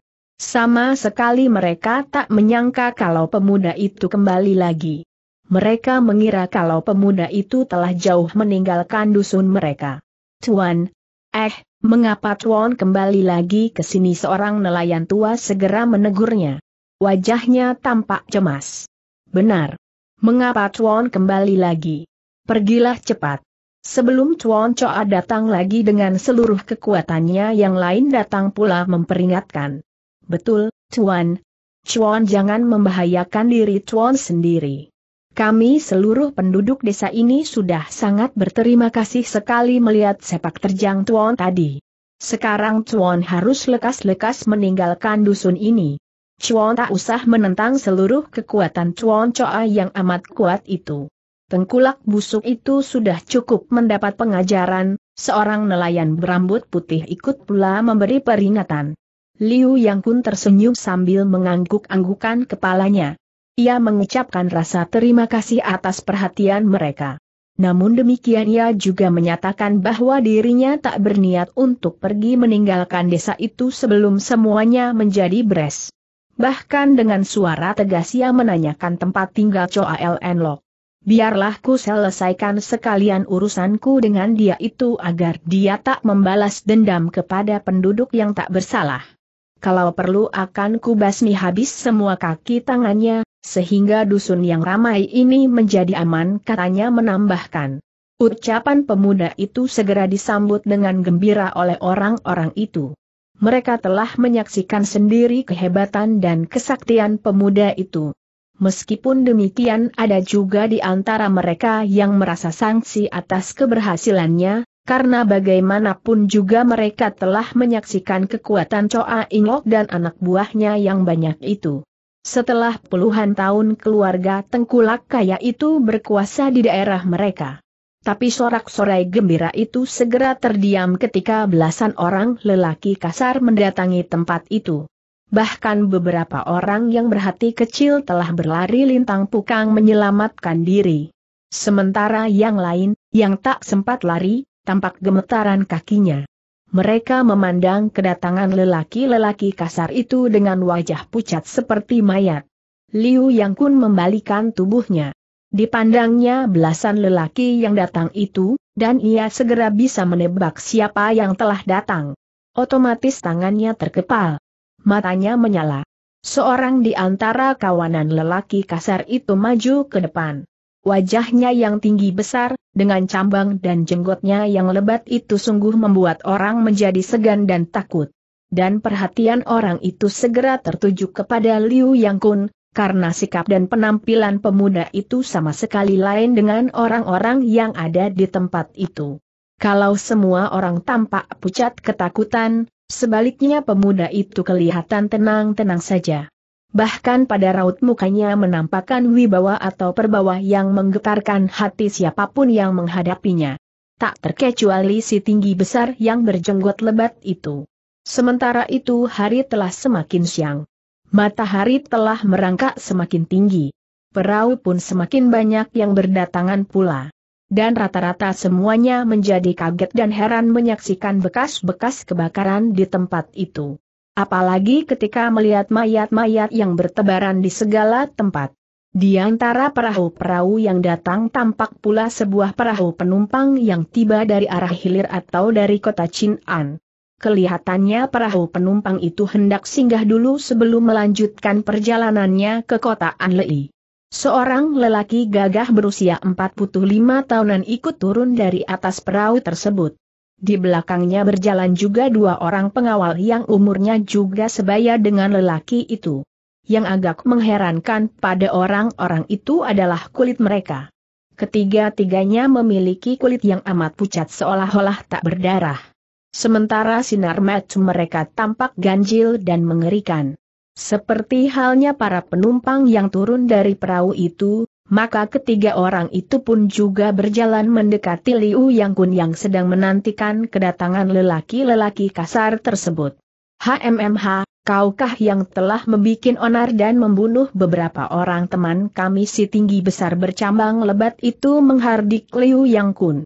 Sama sekali mereka tak menyangka kalau pemuda itu kembali lagi. Mereka mengira kalau pemuda itu telah jauh meninggalkan dusun mereka. Tuan, eh, Mengapa Tuan kembali lagi ke sini seorang nelayan tua segera menegurnya. Wajahnya tampak cemas. Benar. Mengapa Tuan kembali lagi? Pergilah cepat. Sebelum Tuan Choa datang lagi dengan seluruh kekuatannya yang lain datang pula memperingatkan. Betul, Tuan. Tuan jangan membahayakan diri Tuan sendiri. Kami seluruh penduduk desa ini sudah sangat berterima kasih sekali melihat sepak terjang Tuan tadi. Sekarang Tuan harus lekas-lekas meninggalkan dusun ini. Tuan tak usah menentang seluruh kekuatan Tuan Choa yang amat kuat itu. Tengkulak busuk itu sudah cukup mendapat pengajaran, seorang nelayan berambut putih ikut pula memberi peringatan. Liu Yang Kun tersenyum sambil mengangguk-anggukan kepalanya. Ia mengucapkan rasa terima kasih atas perhatian mereka. Namun demikian ia juga menyatakan bahwa dirinya tak berniat untuk pergi meninggalkan desa itu sebelum semuanya menjadi beres. Bahkan dengan suara tegas ia menanyakan tempat tinggal Choa Ln Lok. Biarlah ku selesaikan sekalian urusanku dengan dia itu agar dia tak membalas dendam kepada penduduk yang tak bersalah. Kalau perlu akan ku basmi habis semua kaki tangannya, sehingga dusun yang ramai ini menjadi aman katanya menambahkan. Ucapan pemuda itu segera disambut dengan gembira oleh orang-orang itu. Mereka telah menyaksikan sendiri kehebatan dan kesaktian pemuda itu. Meskipun demikian ada juga di antara mereka yang merasa sanksi atas keberhasilannya, karena bagaimanapun juga mereka telah menyaksikan kekuatan coa Inlok dan anak buahnya yang banyak itu. Setelah puluhan tahun keluarga Tengkulak Kaya itu berkuasa di daerah mereka. Tapi sorak-sorai gembira itu segera terdiam ketika belasan orang lelaki kasar mendatangi tempat itu. Bahkan beberapa orang yang berhati kecil telah berlari lintang pukang menyelamatkan diri. Sementara yang lain, yang tak sempat lari, tampak gemetaran kakinya. Mereka memandang kedatangan lelaki-lelaki kasar itu dengan wajah pucat seperti mayat. Liu Yang Kun membalikan tubuhnya. Dipandangnya belasan lelaki yang datang itu, dan ia segera bisa menebak siapa yang telah datang. Otomatis tangannya terkepal. Matanya menyala. Seorang di antara kawanan lelaki kasar itu maju ke depan. Wajahnya yang tinggi besar, dengan cambang dan jenggotnya yang lebat itu sungguh membuat orang menjadi segan dan takut. Dan perhatian orang itu segera tertuju kepada Liu Yang Kun, karena sikap dan penampilan pemuda itu sama sekali lain dengan orang-orang yang ada di tempat itu. Kalau semua orang tampak pucat ketakutan, sebaliknya pemuda itu kelihatan tenang-tenang saja bahkan pada raut mukanya menampakkan wibawa atau perbawa yang menggetarkan hati siapapun yang menghadapinya. Tak terkecuali si tinggi besar yang berjenggot lebat itu. Sementara itu hari telah semakin siang. Matahari telah merangkak semakin tinggi. Perahu pun semakin banyak yang berdatangan pula dan rata-rata semuanya menjadi kaget dan heran menyaksikan bekas-bekas kebakaran di tempat itu. Apalagi ketika melihat mayat-mayat yang bertebaran di segala tempat. Di antara perahu-perahu yang datang tampak pula sebuah perahu penumpang yang tiba dari arah hilir atau dari kota Chin'an. Kelihatannya perahu penumpang itu hendak singgah dulu sebelum melanjutkan perjalanannya ke kota Anlei. Seorang lelaki gagah berusia 45 tahunan ikut turun dari atas perahu tersebut. Di belakangnya berjalan juga dua orang pengawal yang umurnya juga sebaya dengan lelaki itu. Yang agak mengherankan pada orang-orang itu adalah kulit mereka. Ketiga-tiganya memiliki kulit yang amat pucat seolah-olah tak berdarah. Sementara sinar mata mereka tampak ganjil dan mengerikan. Seperti halnya para penumpang yang turun dari perahu itu, maka ketiga orang itu pun juga berjalan mendekati Liu Yang Kun yang sedang menantikan kedatangan lelaki-lelaki kasar tersebut. HMMH, kaukah yang telah membuat onar dan membunuh beberapa orang teman kami si tinggi besar bercambang lebat itu menghardik Liu Yang Kun.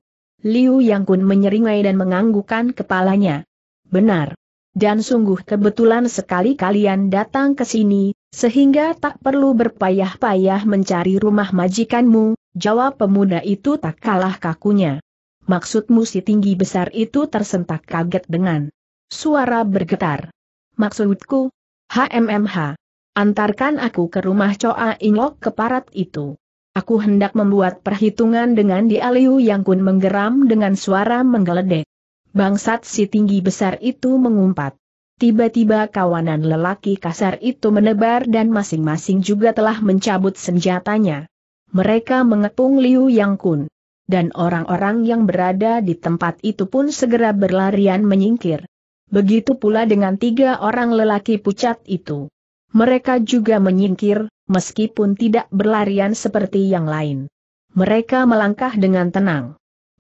Liu Yang Kun menyeringai dan menganggukan kepalanya. Benar. Dan sungguh kebetulan sekali kalian datang ke sini, sehingga tak perlu berpayah-payah mencari rumah majikanmu, jawab pemuda itu tak kalah kakunya. Maksudmu si tinggi besar itu tersentak kaget dengan suara bergetar. Maksudku, HMMH. Antarkan aku ke rumah Coa ke keparat itu. Aku hendak membuat perhitungan dengan Dialiu yang kun menggeram dengan suara menggeledek. Bangsat si tinggi besar itu mengumpat. Tiba-tiba kawanan lelaki kasar itu menebar dan masing-masing juga telah mencabut senjatanya. Mereka mengepung Liu Yang Kun. Dan orang-orang yang berada di tempat itu pun segera berlarian menyingkir. Begitu pula dengan tiga orang lelaki pucat itu. Mereka juga menyingkir, meskipun tidak berlarian seperti yang lain. Mereka melangkah dengan tenang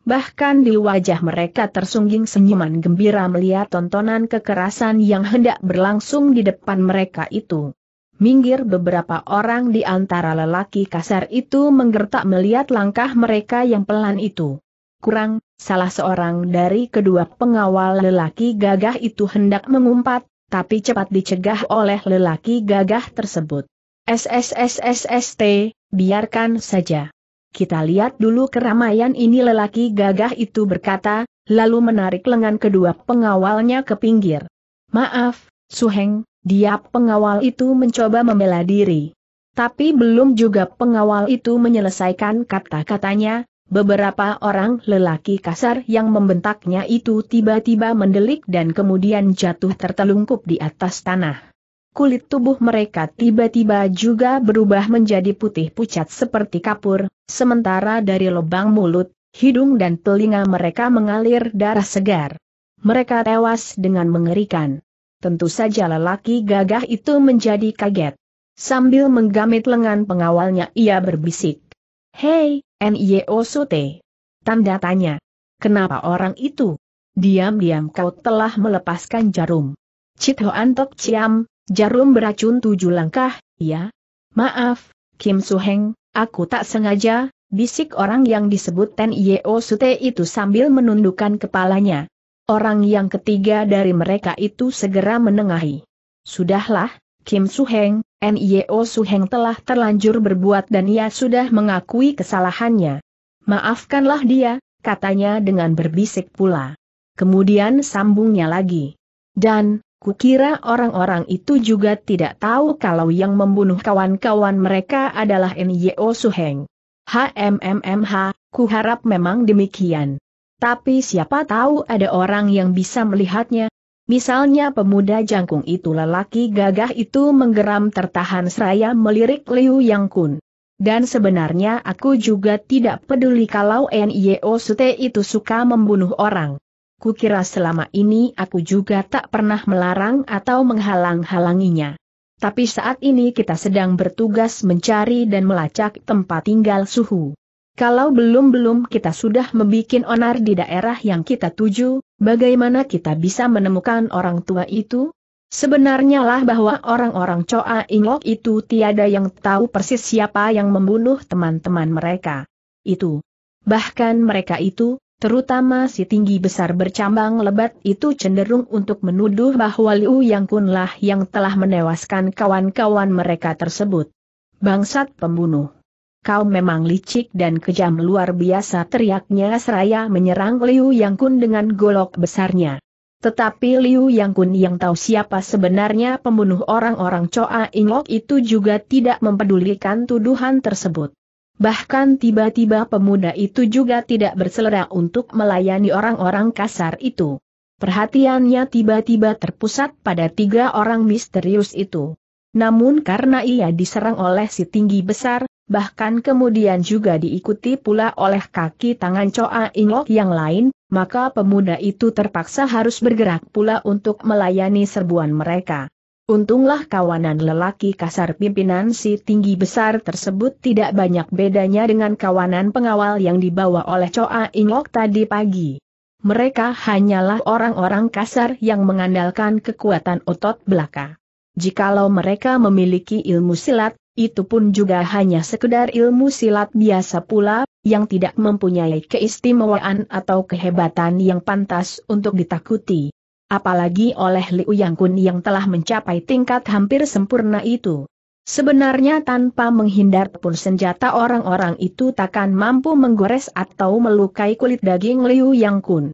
bahkan di wajah mereka tersungging senyuman gembira melihat tontonan kekerasan yang hendak berlangsung di depan mereka itu. Minggir beberapa orang di antara lelaki kasar itu menggertak melihat langkah mereka yang pelan itu. Kurang, salah seorang dari kedua pengawal lelaki gagah itu hendak mengumpat, tapi cepat dicegah oleh lelaki gagah tersebut. SSSSST, biarkan saja kita lihat dulu keramaian ini lelaki gagah itu berkata, lalu menarik lengan kedua pengawalnya ke pinggir. Maaf, Suheng, dia pengawal itu mencoba membela diri. Tapi belum juga pengawal itu menyelesaikan kata-katanya, beberapa orang lelaki kasar yang membentaknya itu tiba-tiba mendelik dan kemudian jatuh tertelungkup di atas tanah kulit tubuh mereka tiba-tiba juga berubah menjadi putih pucat seperti kapur, sementara dari lubang mulut, hidung dan telinga mereka mengalir darah segar. Mereka tewas dengan mengerikan. Tentu saja lelaki gagah itu menjadi kaget. Sambil menggamit lengan pengawalnya ia berbisik. Hei, N.I.O. Sute. Tanda tanya. Kenapa orang itu? Diam-diam kau telah melepaskan jarum. Cit Hoan Tok Ciam, Jarum beracun tujuh langkah, ya? Maaf, Kim Heng, aku tak sengaja, bisik orang yang disebut Ten Yeo Sute itu sambil menundukkan kepalanya. Orang yang ketiga dari mereka itu segera menengahi. Sudahlah, Kim Suheng, N.I.O. Heng telah terlanjur berbuat dan ia sudah mengakui kesalahannya. Maafkanlah dia, katanya dengan berbisik pula. Kemudian sambungnya lagi. Dan, Kukira orang-orang itu juga tidak tahu kalau yang membunuh kawan-kawan mereka adalah N.Y.O. Suheng. HMMMH, kuharap memang demikian. Tapi siapa tahu ada orang yang bisa melihatnya. Misalnya pemuda jangkung itu lelaki gagah itu menggeram tertahan seraya melirik Liu Yang Kun. Dan sebenarnya aku juga tidak peduli kalau N.Y.O. Sute itu suka membunuh orang aku kira selama ini aku juga tak pernah melarang atau menghalang-halanginya. Tapi saat ini kita sedang bertugas mencari dan melacak tempat tinggal suhu. Kalau belum-belum kita sudah membuat onar di daerah yang kita tuju, bagaimana kita bisa menemukan orang tua itu? Sebenarnya lah bahwa orang-orang Coa Inglok itu tiada yang tahu persis siapa yang membunuh teman-teman mereka. Itu. Bahkan mereka itu, Terutama si tinggi besar bercambang lebat itu cenderung untuk menuduh bahwa Liu Yang Kunlah yang telah menewaskan kawan-kawan mereka tersebut. Bangsat pembunuh. Kau memang licik dan kejam luar biasa teriaknya seraya menyerang Liu Yang Kun dengan golok besarnya. Tetapi Liu Yang Kun yang tahu siapa sebenarnya pembunuh orang-orang Choa Inglok itu juga tidak mempedulikan tuduhan tersebut. Bahkan tiba-tiba pemuda itu juga tidak berselera untuk melayani orang-orang kasar itu. Perhatiannya tiba-tiba terpusat pada tiga orang misterius itu. Namun karena ia diserang oleh si tinggi besar, bahkan kemudian juga diikuti pula oleh kaki tangan Choa Inlok yang lain, maka pemuda itu terpaksa harus bergerak pula untuk melayani serbuan mereka. Untunglah kawanan lelaki kasar pimpinan si tinggi besar tersebut tidak banyak bedanya dengan kawanan pengawal yang dibawa oleh Choa Inlok tadi pagi. Mereka hanyalah orang-orang kasar yang mengandalkan kekuatan otot belaka. Jikalau mereka memiliki ilmu silat, itu pun juga hanya sekedar ilmu silat biasa pula, yang tidak mempunyai keistimewaan atau kehebatan yang pantas untuk ditakuti apalagi oleh Liu Yang Kun yang telah mencapai tingkat hampir sempurna itu. Sebenarnya tanpa menghindar pun senjata orang-orang itu takkan mampu menggores atau melukai kulit daging Liu Yang Kun.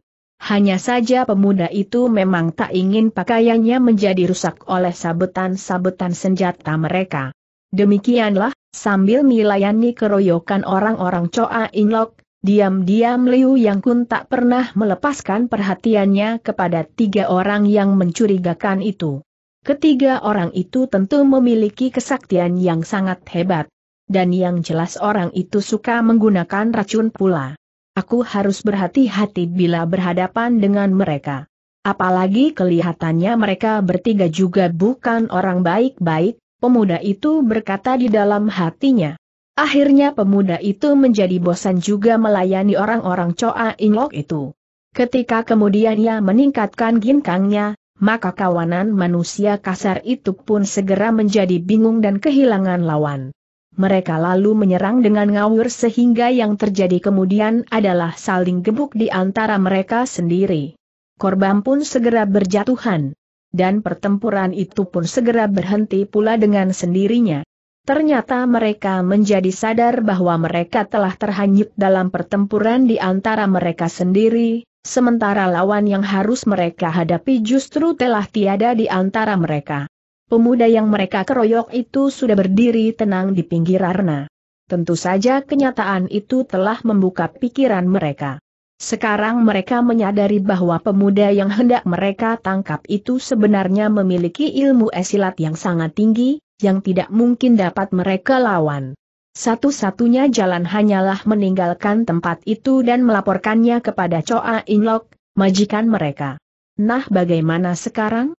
Hanya saja pemuda itu memang tak ingin pakaiannya menjadi rusak oleh sabetan-sabetan senjata mereka. Demikianlah, sambil melayani keroyokan orang-orang Coa Inlok, Diam-diam Liu Yang Kun tak pernah melepaskan perhatiannya kepada tiga orang yang mencurigakan itu. Ketiga orang itu tentu memiliki kesaktian yang sangat hebat. Dan yang jelas orang itu suka menggunakan racun pula. Aku harus berhati-hati bila berhadapan dengan mereka. Apalagi kelihatannya mereka bertiga juga bukan orang baik-baik, pemuda itu berkata di dalam hatinya. Akhirnya pemuda itu menjadi bosan juga melayani orang-orang coa Inlok itu. Ketika kemudian ia meningkatkan ginkangnya, maka kawanan manusia kasar itu pun segera menjadi bingung dan kehilangan lawan. Mereka lalu menyerang dengan ngawur sehingga yang terjadi kemudian adalah saling gebuk di antara mereka sendiri. Korban pun segera berjatuhan. Dan pertempuran itu pun segera berhenti pula dengan sendirinya. Ternyata mereka menjadi sadar bahwa mereka telah terhanyut dalam pertempuran di antara mereka sendiri, sementara lawan yang harus mereka hadapi justru telah tiada di antara mereka. Pemuda yang mereka keroyok itu sudah berdiri tenang di pinggir arena. Tentu saja kenyataan itu telah membuka pikiran mereka. Sekarang mereka menyadari bahwa pemuda yang hendak mereka tangkap itu sebenarnya memiliki ilmu esilat yang sangat tinggi, yang tidak mungkin dapat mereka lawan. Satu-satunya jalan hanyalah meninggalkan tempat itu dan melaporkannya kepada Coa Inlok, majikan mereka. Nah bagaimana sekarang?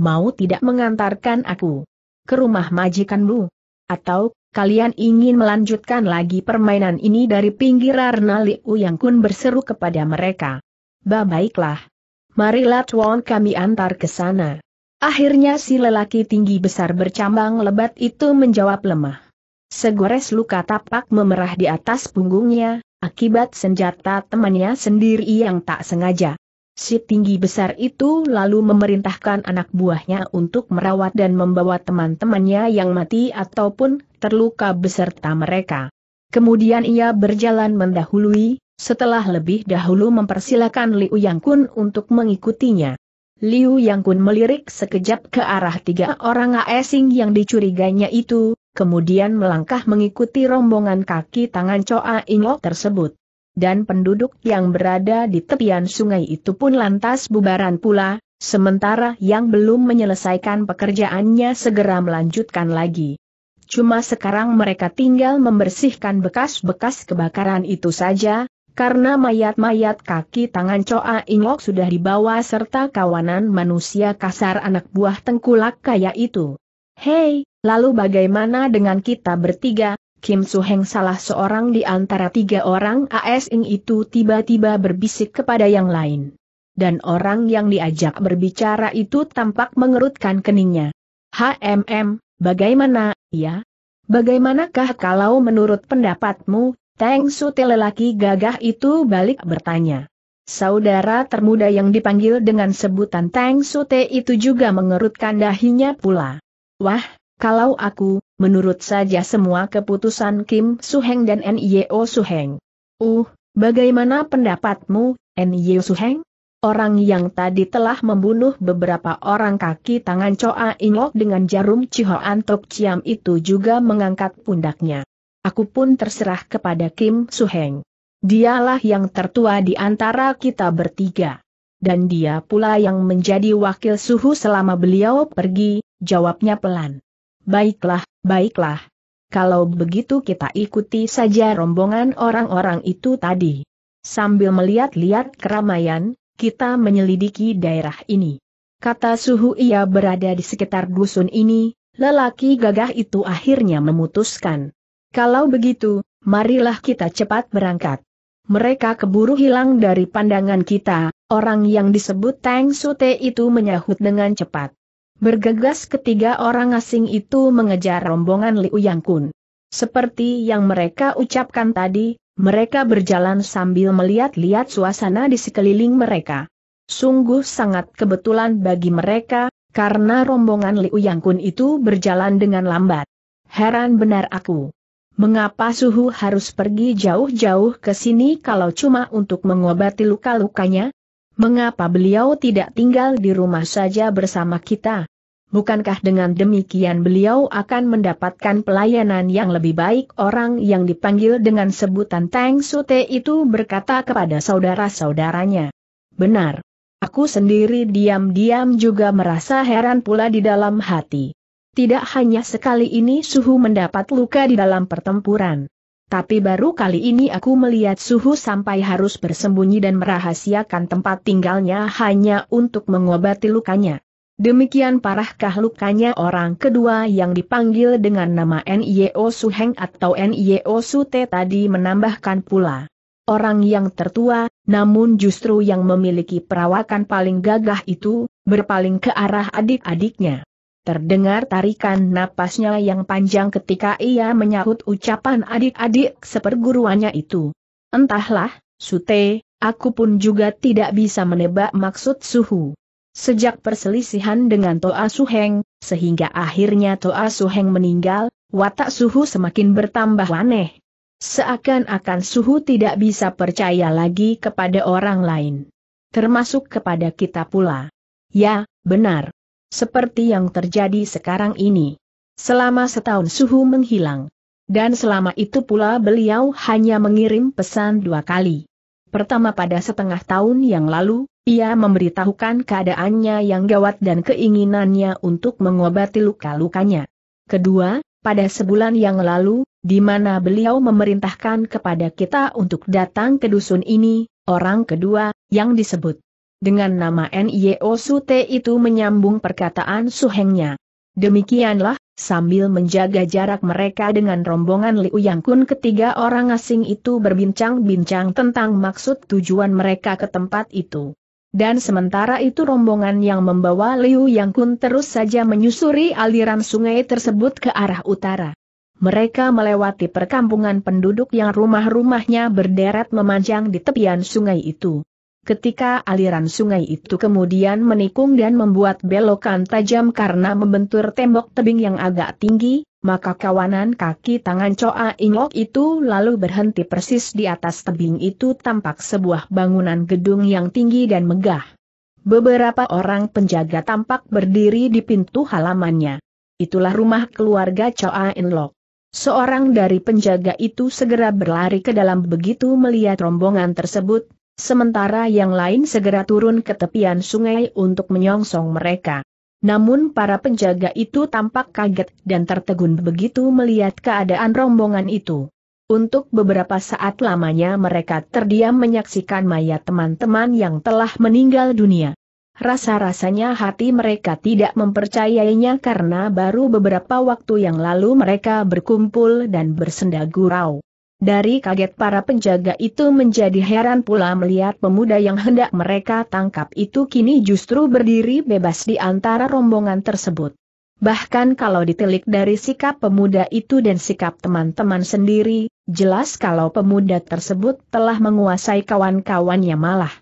Mau tidak mengantarkan aku ke rumah majikanmu? Atau, kalian ingin melanjutkan lagi permainan ini dari pinggir Arna Liu Yang Kun berseru kepada mereka. Baiklah. Marilah tuan kami antar ke sana. Akhirnya si lelaki tinggi besar bercambang lebat itu menjawab lemah. Segores luka tapak memerah di atas punggungnya, akibat senjata temannya sendiri yang tak sengaja. Si tinggi besar itu lalu memerintahkan anak buahnya untuk merawat dan membawa teman-temannya yang mati ataupun terluka beserta mereka. Kemudian ia berjalan mendahului, setelah lebih dahulu mempersilakan Liu Yang Kun untuk mengikutinya. Liu Yang Kun melirik sekejap ke arah tiga orang asing yang dicuriganya itu, kemudian melangkah mengikuti rombongan kaki tangan Choa Ingo tersebut. Dan penduduk yang berada di tepian sungai itu pun lantas bubaran pula, sementara yang belum menyelesaikan pekerjaannya segera melanjutkan lagi. Cuma sekarang mereka tinggal membersihkan bekas-bekas kebakaran itu saja, karena mayat-mayat kaki tangan Coa inglok sudah dibawa serta kawanan manusia kasar anak buah tengkulak kaya itu. Hei, lalu bagaimana dengan kita bertiga? Kim Heng salah seorang di antara tiga orang AS Ing itu tiba-tiba berbisik kepada yang lain. Dan orang yang diajak berbicara itu tampak mengerutkan keningnya. HMM, bagaimana, ya? Bagaimanakah kalau menurut pendapatmu, Teng Sute lelaki gagah itu balik bertanya. Saudara termuda yang dipanggil dengan sebutan Teng Sute itu juga mengerutkan dahinya pula. Wah, kalau aku, menurut saja semua keputusan Kim Suheng dan N.Y.O. Suheng. Uh, bagaimana pendapatmu, N.Y.O. Suheng? Orang yang tadi telah membunuh beberapa orang kaki tangan Choa Inok dengan jarum Cihoan Tok Ciam itu juga mengangkat pundaknya. Aku pun terserah kepada Kim Suheng. Dialah yang tertua di antara kita bertiga. Dan dia pula yang menjadi wakil suhu selama beliau pergi, jawabnya pelan. Baiklah, baiklah. Kalau begitu kita ikuti saja rombongan orang-orang itu tadi. Sambil melihat-lihat keramaian, kita menyelidiki daerah ini. Kata suhu ia berada di sekitar dusun ini, lelaki gagah itu akhirnya memutuskan. Kalau begitu, marilah kita cepat berangkat. Mereka keburu hilang dari pandangan kita, orang yang disebut Tang Sute itu menyahut dengan cepat. Bergegas ketiga orang asing itu mengejar rombongan Liu Yang Kun. Seperti yang mereka ucapkan tadi, mereka berjalan sambil melihat-lihat suasana di sekeliling mereka. Sungguh sangat kebetulan bagi mereka, karena rombongan Liu Yang Kun itu berjalan dengan lambat. Heran benar aku. Mengapa suhu harus pergi jauh-jauh ke sini kalau cuma untuk mengobati luka-lukanya? Mengapa beliau tidak tinggal di rumah saja bersama kita? Bukankah dengan demikian beliau akan mendapatkan pelayanan yang lebih baik orang yang dipanggil dengan sebutan Tang Sute itu berkata kepada saudara-saudaranya. Benar. Aku sendiri diam-diam juga merasa heran pula di dalam hati. Tidak hanya sekali ini Suhu mendapat luka di dalam pertempuran. Tapi baru kali ini aku melihat Suhu sampai harus bersembunyi dan merahasiakan tempat tinggalnya hanya untuk mengobati lukanya. Demikian parahkah lukanya orang kedua yang dipanggil dengan nama N.I.O. Su Heng atau N.I.O. Su tadi menambahkan pula. Orang yang tertua, namun justru yang memiliki perawakan paling gagah itu, berpaling ke arah adik-adiknya. Terdengar tarikan napasnya yang panjang ketika ia menyahut ucapan adik-adik seperguruannya itu. Entahlah, Sute, aku pun juga tidak bisa menebak maksud Suhu. Sejak perselisihan dengan Toa Suheng, sehingga akhirnya Toa Suheng meninggal, watak Suhu semakin bertambah aneh. Seakan-akan Suhu tidak bisa percaya lagi kepada orang lain. Termasuk kepada kita pula. Ya, benar, seperti yang terjadi sekarang ini. Selama setahun suhu menghilang. Dan selama itu pula beliau hanya mengirim pesan dua kali. Pertama pada setengah tahun yang lalu, ia memberitahukan keadaannya yang gawat dan keinginannya untuk mengobati luka-lukanya. Kedua, pada sebulan yang lalu, di mana beliau memerintahkan kepada kita untuk datang ke dusun ini, orang kedua, yang disebut dengan nama NIO Sute itu menyambung perkataan Suhengnya. Demikianlah, sambil menjaga jarak mereka dengan rombongan Liu Yang Kun ketiga orang asing itu berbincang-bincang tentang maksud tujuan mereka ke tempat itu. Dan sementara itu rombongan yang membawa Liu Yang Kun terus saja menyusuri aliran sungai tersebut ke arah utara. Mereka melewati perkampungan penduduk yang rumah-rumahnya berderet memanjang di tepian sungai itu. Ketika aliran sungai itu kemudian menikung dan membuat belokan tajam karena membentur tembok tebing yang agak tinggi, maka kawanan kaki tangan Coa Inlok itu lalu berhenti persis di atas tebing itu tampak sebuah bangunan gedung yang tinggi dan megah. Beberapa orang penjaga tampak berdiri di pintu halamannya. Itulah rumah keluarga Coa Inlok. Seorang dari penjaga itu segera berlari ke dalam begitu melihat rombongan tersebut, sementara yang lain segera turun ke tepian sungai untuk menyongsong mereka. Namun para penjaga itu tampak kaget dan tertegun begitu melihat keadaan rombongan itu. Untuk beberapa saat lamanya mereka terdiam menyaksikan mayat teman-teman yang telah meninggal dunia. Rasa-rasanya hati mereka tidak mempercayainya karena baru beberapa waktu yang lalu mereka berkumpul dan bersenda gurau. Dari kaget para penjaga itu menjadi heran pula melihat pemuda yang hendak mereka tangkap itu kini justru berdiri bebas di antara rombongan tersebut. Bahkan kalau ditelik dari sikap pemuda itu dan sikap teman-teman sendiri, jelas kalau pemuda tersebut telah menguasai kawan-kawannya malah.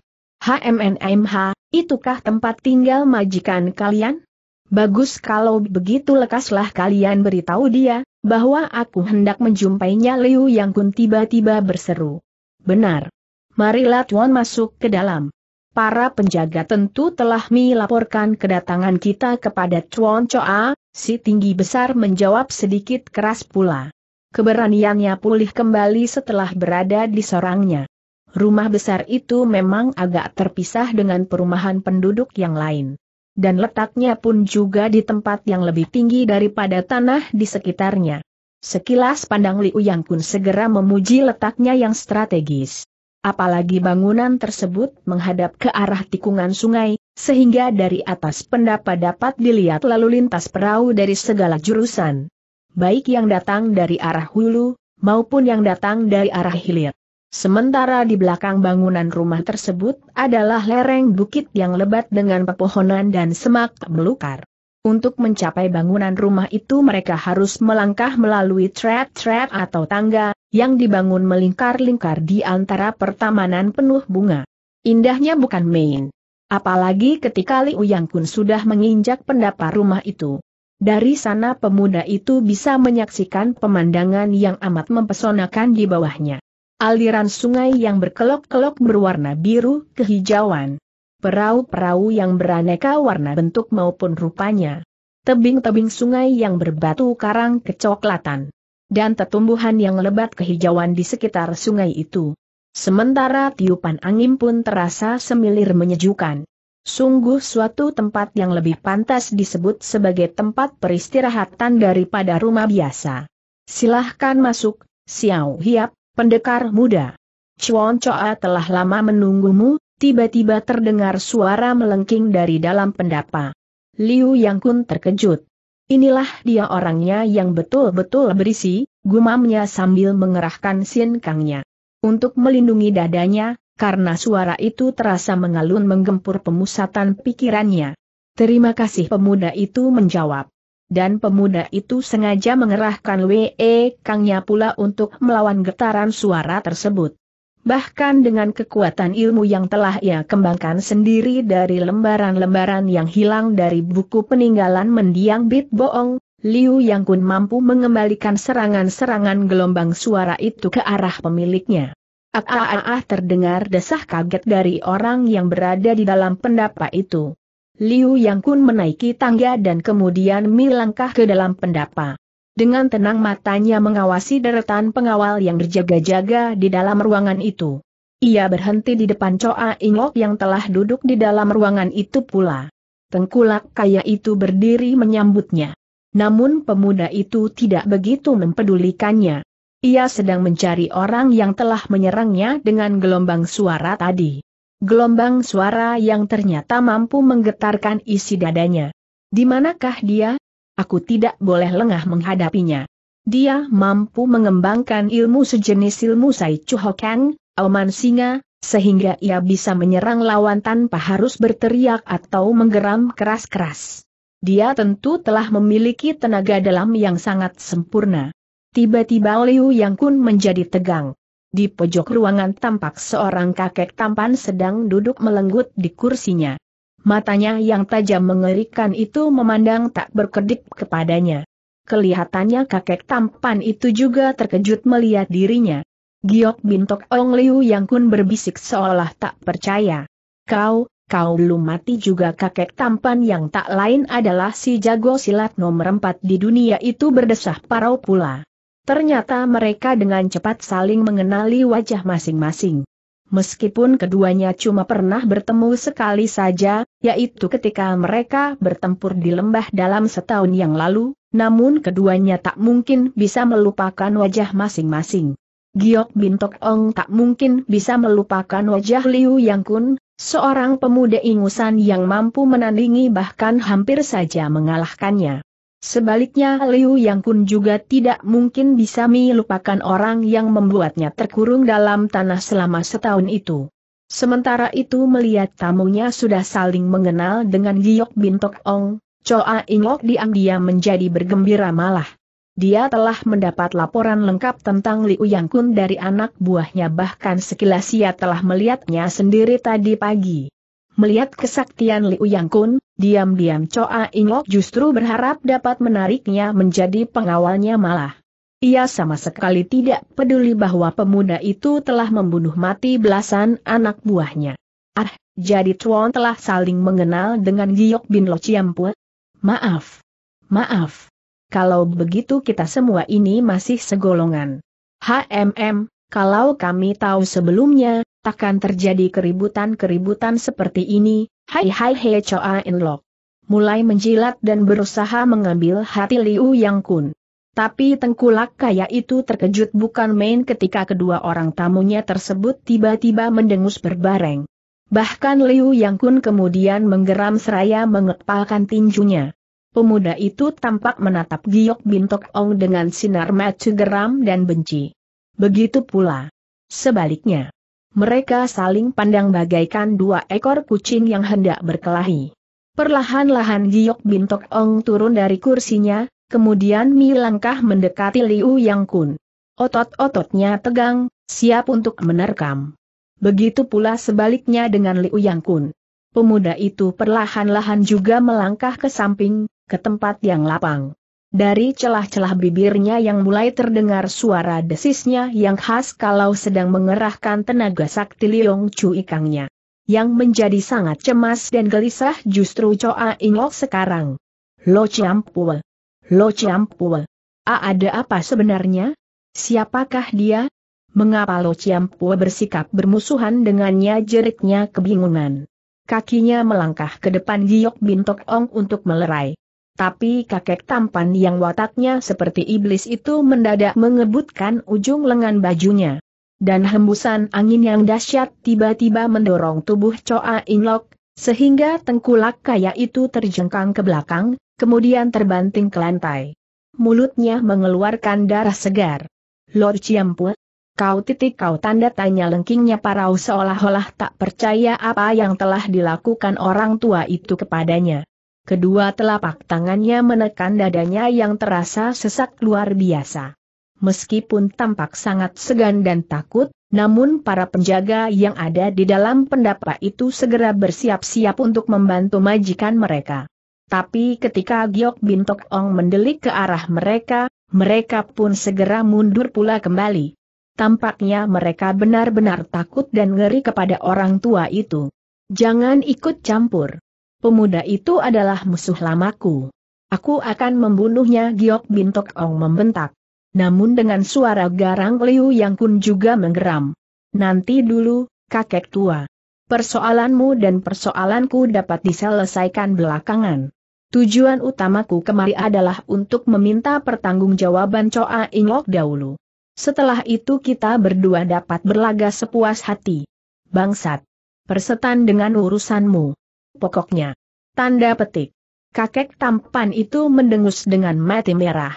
HMNMH, itukah tempat tinggal majikan kalian? Bagus kalau begitu lekaslah kalian beritahu dia, bahwa aku hendak menjumpainya Liu Yang Kun tiba-tiba berseru. Benar. Marilah Tuan masuk ke dalam. Para penjaga tentu telah melaporkan kedatangan kita kepada Tuan Choa, si tinggi besar menjawab sedikit keras pula. Keberaniannya pulih kembali setelah berada di sorangnya. Rumah besar itu memang agak terpisah dengan perumahan penduduk yang lain dan letaknya pun juga di tempat yang lebih tinggi daripada tanah di sekitarnya. Sekilas pandang Liu Yang Kun segera memuji letaknya yang strategis. Apalagi bangunan tersebut menghadap ke arah tikungan sungai, sehingga dari atas pendapat dapat dilihat lalu lintas perahu dari segala jurusan. Baik yang datang dari arah hulu, maupun yang datang dari arah hilir. Sementara di belakang bangunan rumah tersebut adalah lereng bukit yang lebat dengan pepohonan dan semak belukar. Untuk mencapai bangunan rumah itu mereka harus melangkah melalui trap-trap atau tangga, yang dibangun melingkar-lingkar di antara pertamanan penuh bunga. Indahnya bukan main. Apalagi ketika Liu Yang Kun sudah menginjak pendapa rumah itu. Dari sana pemuda itu bisa menyaksikan pemandangan yang amat mempesonakan di bawahnya. Aliran sungai yang berkelok-kelok berwarna biru kehijauan. Perahu-perahu yang beraneka warna bentuk maupun rupanya. Tebing-tebing sungai yang berbatu karang kecoklatan. Dan tetumbuhan yang lebat kehijauan di sekitar sungai itu. Sementara tiupan angin pun terasa semilir menyejukkan. Sungguh suatu tempat yang lebih pantas disebut sebagai tempat peristirahatan daripada rumah biasa. Silahkan masuk, Xiao Hiap, pendekar muda. Chuan Choa telah lama menunggumu, tiba-tiba terdengar suara melengking dari dalam pendapa. Liu Yang Kun terkejut. Inilah dia orangnya yang betul-betul berisi, gumamnya sambil mengerahkan sin Kangnya. Untuk melindungi dadanya, karena suara itu terasa mengalun menggempur pemusatan pikirannya. Terima kasih pemuda itu menjawab dan pemuda itu sengaja mengerahkan WE Kangnya pula untuk melawan getaran suara tersebut. Bahkan dengan kekuatan ilmu yang telah ia kembangkan sendiri dari lembaran-lembaran yang hilang dari buku peninggalan mendiang Bit Boong, Liu Yang Kun mampu mengembalikan serangan-serangan gelombang suara itu ke arah pemiliknya. Ah, ah, ah, terdengar desah kaget dari orang yang berada di dalam pendapa itu. Liu Yang Kun menaiki tangga dan kemudian melangkah ke dalam pendapa. Dengan tenang matanya mengawasi deretan pengawal yang berjaga-jaga di dalam ruangan itu. Ia berhenti di depan Choa Ingok yang telah duduk di dalam ruangan itu pula. Tengkulak kaya itu berdiri menyambutnya. Namun pemuda itu tidak begitu mempedulikannya. Ia sedang mencari orang yang telah menyerangnya dengan gelombang suara tadi gelombang suara yang ternyata mampu menggetarkan isi dadanya. Di manakah dia? Aku tidak boleh lengah menghadapinya. Dia mampu mengembangkan ilmu sejenis ilmu Sai Chuhokang, Auman Singa, sehingga ia bisa menyerang lawan tanpa harus berteriak atau menggeram keras-keras. Dia tentu telah memiliki tenaga dalam yang sangat sempurna. Tiba-tiba Liu Yang Kun menjadi tegang. Di pojok ruangan tampak seorang kakek tampan sedang duduk melenggut di kursinya. Matanya yang tajam mengerikan itu memandang tak berkedip kepadanya. Kelihatannya kakek tampan itu juga terkejut melihat dirinya. Giok Bintok Ong Liu Yang Kun berbisik seolah tak percaya. Kau, kau belum mati juga kakek tampan yang tak lain adalah si jago silat nomor empat di dunia itu berdesah parau pula. Ternyata mereka dengan cepat saling mengenali wajah masing-masing. Meskipun keduanya cuma pernah bertemu sekali saja, yaitu ketika mereka bertempur di lembah dalam setahun yang lalu, namun keduanya tak mungkin bisa melupakan wajah masing-masing. Giok Bintok Ong tak mungkin bisa melupakan wajah Liu Yang Kun, seorang pemuda ingusan yang mampu menandingi bahkan hampir saja mengalahkannya. Sebaliknya Liu Yang Kun juga tidak mungkin bisa melupakan orang yang membuatnya terkurung dalam tanah selama setahun itu. Sementara itu melihat tamunya sudah saling mengenal dengan Giok Bin Ong, Choa Ingok diam dia menjadi bergembira malah. Dia telah mendapat laporan lengkap tentang Liu Yang Kun dari anak buahnya bahkan sekilas ia telah melihatnya sendiri tadi pagi. Melihat kesaktian Liu Yang Kun, diam-diam Choa Inglok justru berharap dapat menariknya menjadi pengawalnya malah. Ia sama sekali tidak peduli bahwa pemuda itu telah membunuh mati belasan anak buahnya. Ah, jadi Chuan telah saling mengenal dengan Giok Bin Lo Chiampu? Maaf. Maaf. Kalau begitu kita semua ini masih segolongan. HMM, kalau kami tahu sebelumnya, takkan terjadi keributan-keributan seperti ini, hai hai hei Choa In Lok. Mulai menjilat dan berusaha mengambil hati Liu Yang Kun. Tapi tengkulak kaya itu terkejut bukan main ketika kedua orang tamunya tersebut tiba-tiba mendengus berbareng. Bahkan Liu Yang Kun kemudian menggeram seraya mengepalkan tinjunya. Pemuda itu tampak menatap Giok Bintok Ong dengan sinar mata geram dan benci. Begitu pula. Sebaliknya. Mereka saling pandang bagaikan dua ekor kucing yang hendak berkelahi. Perlahan-lahan Giok Bintok Ong turun dari kursinya, kemudian Mi langkah mendekati Liu Yang Kun. Otot-ototnya tegang, siap untuk menerkam. Begitu pula sebaliknya dengan Liu Yang Kun. Pemuda itu perlahan-lahan juga melangkah ke samping, ke tempat yang lapang. Dari celah-celah bibirnya yang mulai terdengar suara desisnya yang khas kalau sedang mengerahkan tenaga sakti Liong Chu Ikangnya. Yang menjadi sangat cemas dan gelisah justru Choa Ingok sekarang. Lo Chiampua. Lo Chiampua. A ada apa sebenarnya? Siapakah dia? Mengapa Lo Chiampua bersikap bermusuhan dengannya jeriknya kebingungan. Kakinya melangkah ke depan Giok Bintok Ong untuk melerai. Tapi kakek tampan yang wataknya seperti iblis itu mendadak mengebutkan ujung lengan bajunya. Dan hembusan angin yang dahsyat tiba-tiba mendorong tubuh Coa Inlok, sehingga tengkulak kaya itu terjengkang ke belakang, kemudian terbanting ke lantai. Mulutnya mengeluarkan darah segar. Lord Ciampu, kau titik kau tanda tanya lengkingnya parau seolah-olah tak percaya apa yang telah dilakukan orang tua itu kepadanya. Kedua telapak tangannya menekan dadanya yang terasa sesak luar biasa. Meskipun tampak sangat segan dan takut, namun para penjaga yang ada di dalam pendapa itu segera bersiap-siap untuk membantu majikan mereka. Tapi ketika Giok Bintok Ong mendelik ke arah mereka, mereka pun segera mundur pula kembali. Tampaknya mereka benar-benar takut dan ngeri kepada orang tua itu. Jangan ikut campur pemuda itu adalah musuh lamaku. Aku akan membunuhnya Giok Bintok Ong membentak. Namun dengan suara garang Liu Yang Kun juga menggeram. Nanti dulu, kakek tua. Persoalanmu dan persoalanku dapat diselesaikan belakangan. Tujuan utamaku kemari adalah untuk meminta pertanggungjawaban Choa Inglok dahulu. Setelah itu kita berdua dapat berlaga sepuas hati. Bangsat. Persetan dengan urusanmu pokoknya. Tanda petik. Kakek tampan itu mendengus dengan mati merah.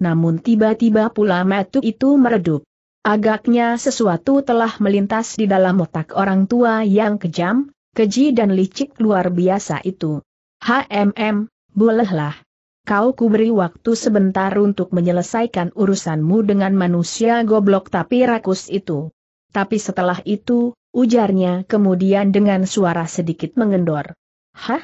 Namun tiba-tiba pula matu itu meredup. Agaknya sesuatu telah melintas di dalam otak orang tua yang kejam, keji dan licik luar biasa itu. HMM, bolehlah. Kau kuberi waktu sebentar untuk menyelesaikan urusanmu dengan manusia goblok tapi rakus itu. Tapi setelah itu, ujarnya kemudian dengan suara sedikit mengendor. Hah?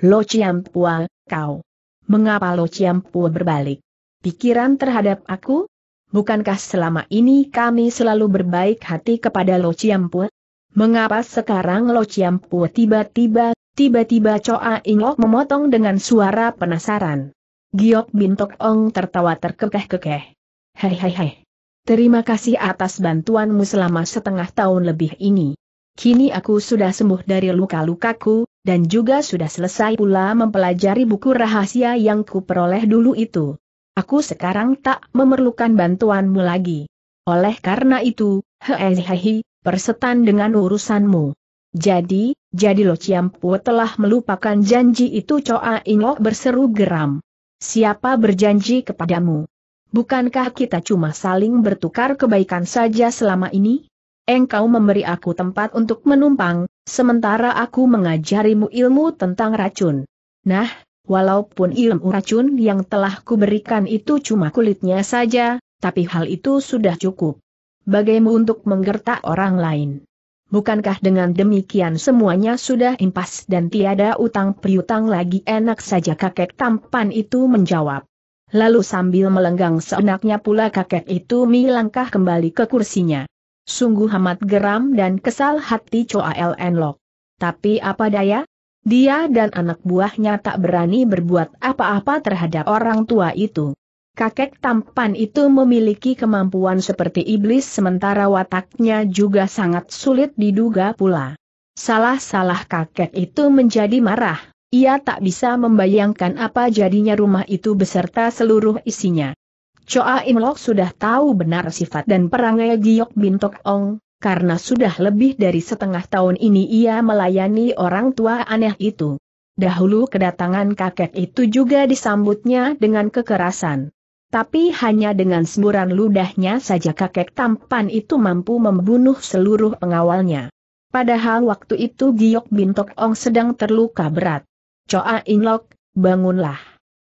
Lo Ciampua, kau. Mengapa Lo Ciampua berbalik? Pikiran terhadap aku? Bukankah selama ini kami selalu berbaik hati kepada Lo Ciampua? Mengapa sekarang Lo Ciampua tiba-tiba, tiba-tiba Coa Inglok memotong dengan suara penasaran? Giok Bintok Ong tertawa terkekeh-kekeh. Hei hei hei. Terima kasih atas bantuanmu selama setengah tahun lebih ini. Kini aku sudah sembuh dari luka-lukaku, dan juga sudah selesai pula mempelajari buku rahasia yang kuperoleh dulu itu. Aku sekarang tak memerlukan bantuanmu lagi. Oleh karena itu, hehehe, persetan dengan urusanmu. Jadi, jadi Lo Ciampu telah melupakan janji itu Coa Inok berseru geram. Siapa berjanji kepadamu? Bukankah kita cuma saling bertukar kebaikan saja selama ini? Engkau memberi aku tempat untuk menumpang, sementara aku mengajarimu ilmu tentang racun. Nah, walaupun ilmu racun yang telah kuberikan itu cuma kulitnya saja, tapi hal itu sudah cukup. Bagaimu untuk menggertak orang lain. Bukankah dengan demikian semuanya sudah impas dan tiada utang priutang lagi enak saja kakek tampan itu menjawab. Lalu sambil melenggang seenaknya pula kakek itu melangkah kembali ke kursinya. Sungguh amat geram dan kesal hati Choa Ln Lok. Tapi apa daya? Dia dan anak buahnya tak berani berbuat apa-apa terhadap orang tua itu. Kakek tampan itu memiliki kemampuan seperti iblis sementara wataknya juga sangat sulit diduga pula. Salah-salah kakek itu menjadi marah. Ia tak bisa membayangkan apa jadinya rumah itu beserta seluruh isinya. Coa Imlok sudah tahu benar sifat dan perangai Giok Bintok Ong, karena sudah lebih dari setengah tahun ini ia melayani orang tua aneh itu. Dahulu kedatangan kakek itu juga disambutnya dengan kekerasan. Tapi hanya dengan semburan ludahnya saja kakek tampan itu mampu membunuh seluruh pengawalnya. Padahal waktu itu Giok Bintok Ong sedang terluka berat. Coa Inlok, bangunlah.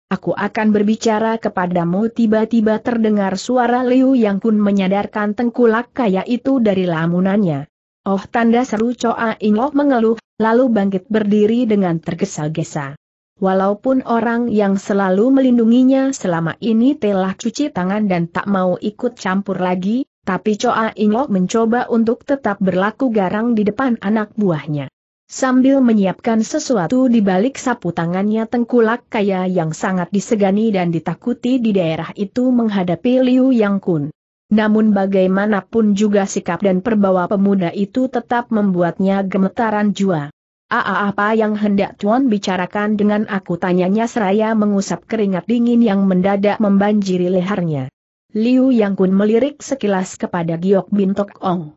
Aku akan berbicara kepadamu tiba-tiba terdengar suara Liu Yang pun menyadarkan tengkulak kaya itu dari lamunannya. Oh tanda seru Coa Inlok mengeluh, lalu bangkit berdiri dengan tergesa-gesa. Walaupun orang yang selalu melindunginya selama ini telah cuci tangan dan tak mau ikut campur lagi, tapi Coa Inlok mencoba untuk tetap berlaku garang di depan anak buahnya. Sambil menyiapkan sesuatu di balik sapu tangannya tengkulak kaya yang sangat disegani dan ditakuti di daerah itu menghadapi Liu Yang Kun. Namun bagaimanapun juga sikap dan perbawa pemuda itu tetap membuatnya gemetaran jua. Aa apa yang hendak Tuan bicarakan dengan aku tanyanya seraya mengusap keringat dingin yang mendadak membanjiri lehernya. Liu Yang Kun melirik sekilas kepada Giok Bintok Ong.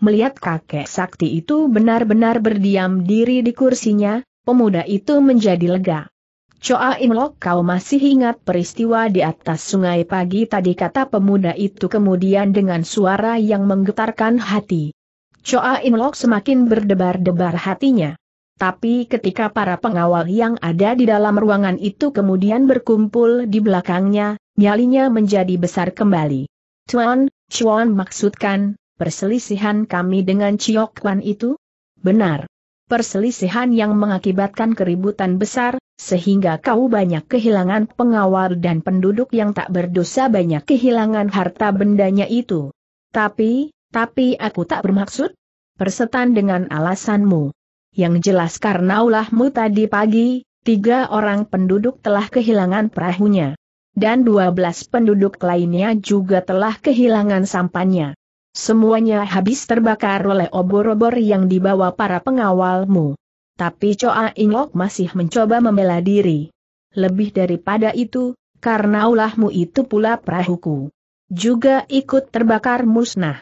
Melihat kakek sakti itu benar-benar berdiam diri di kursinya, pemuda itu menjadi lega. Coa Inlok kau masih ingat peristiwa di atas sungai pagi tadi kata pemuda itu kemudian dengan suara yang menggetarkan hati. Coa Inlok semakin berdebar-debar hatinya. Tapi ketika para pengawal yang ada di dalam ruangan itu kemudian berkumpul di belakangnya, nyalinya menjadi besar kembali. Tuan, Chuan maksudkan, perselisihan kami dengan Chiok Kwan itu? Benar. Perselisihan yang mengakibatkan keributan besar, sehingga kau banyak kehilangan pengawal dan penduduk yang tak berdosa banyak kehilangan harta bendanya itu. Tapi, tapi aku tak bermaksud persetan dengan alasanmu. Yang jelas karena ulahmu tadi pagi, tiga orang penduduk telah kehilangan perahunya. Dan dua belas penduduk lainnya juga telah kehilangan sampannya. Semuanya habis terbakar oleh obor-obor yang dibawa para pengawalmu. Tapi Choa Inlok masih mencoba membela diri. Lebih daripada itu, karena ulahmu itu pula perahuku. Juga ikut terbakar musnah.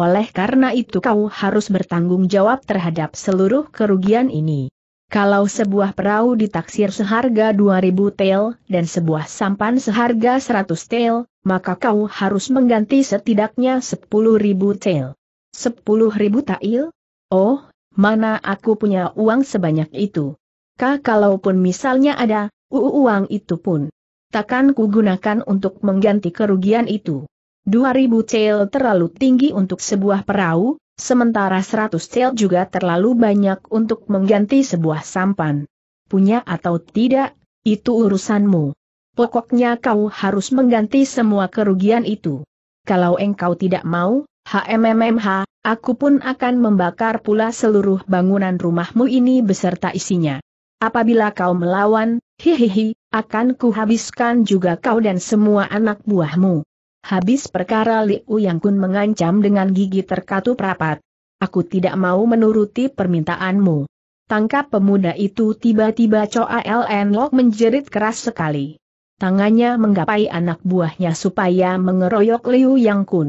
Oleh karena itu kau harus bertanggung jawab terhadap seluruh kerugian ini. Kalau sebuah perahu ditaksir seharga 2000 tel dan sebuah sampan seharga 100 tel, maka kau harus mengganti setidaknya sepuluh ribu tail. Sepuluh ribu tail? Oh, mana aku punya uang sebanyak itu? Kah kalaupun misalnya ada, u uang itu pun. Takkan ku gunakan untuk mengganti kerugian itu. Dua ribu tail terlalu tinggi untuk sebuah perahu, sementara seratus tail juga terlalu banyak untuk mengganti sebuah sampan. Punya atau tidak, itu urusanmu. Pokoknya kau harus mengganti semua kerugian itu. Kalau engkau tidak mau, HMMMH, aku pun akan membakar pula seluruh bangunan rumahmu ini beserta isinya. Apabila kau melawan, hihihi, akan kuhabiskan juga kau dan semua anak buahmu. Habis perkara Liu Yang Kun mengancam dengan gigi terkatup rapat. Aku tidak mau menuruti permintaanmu. Tangkap pemuda itu tiba-tiba Choa Ln Lok menjerit keras sekali tangannya menggapai anak buahnya supaya mengeroyok Liu Yang Kun.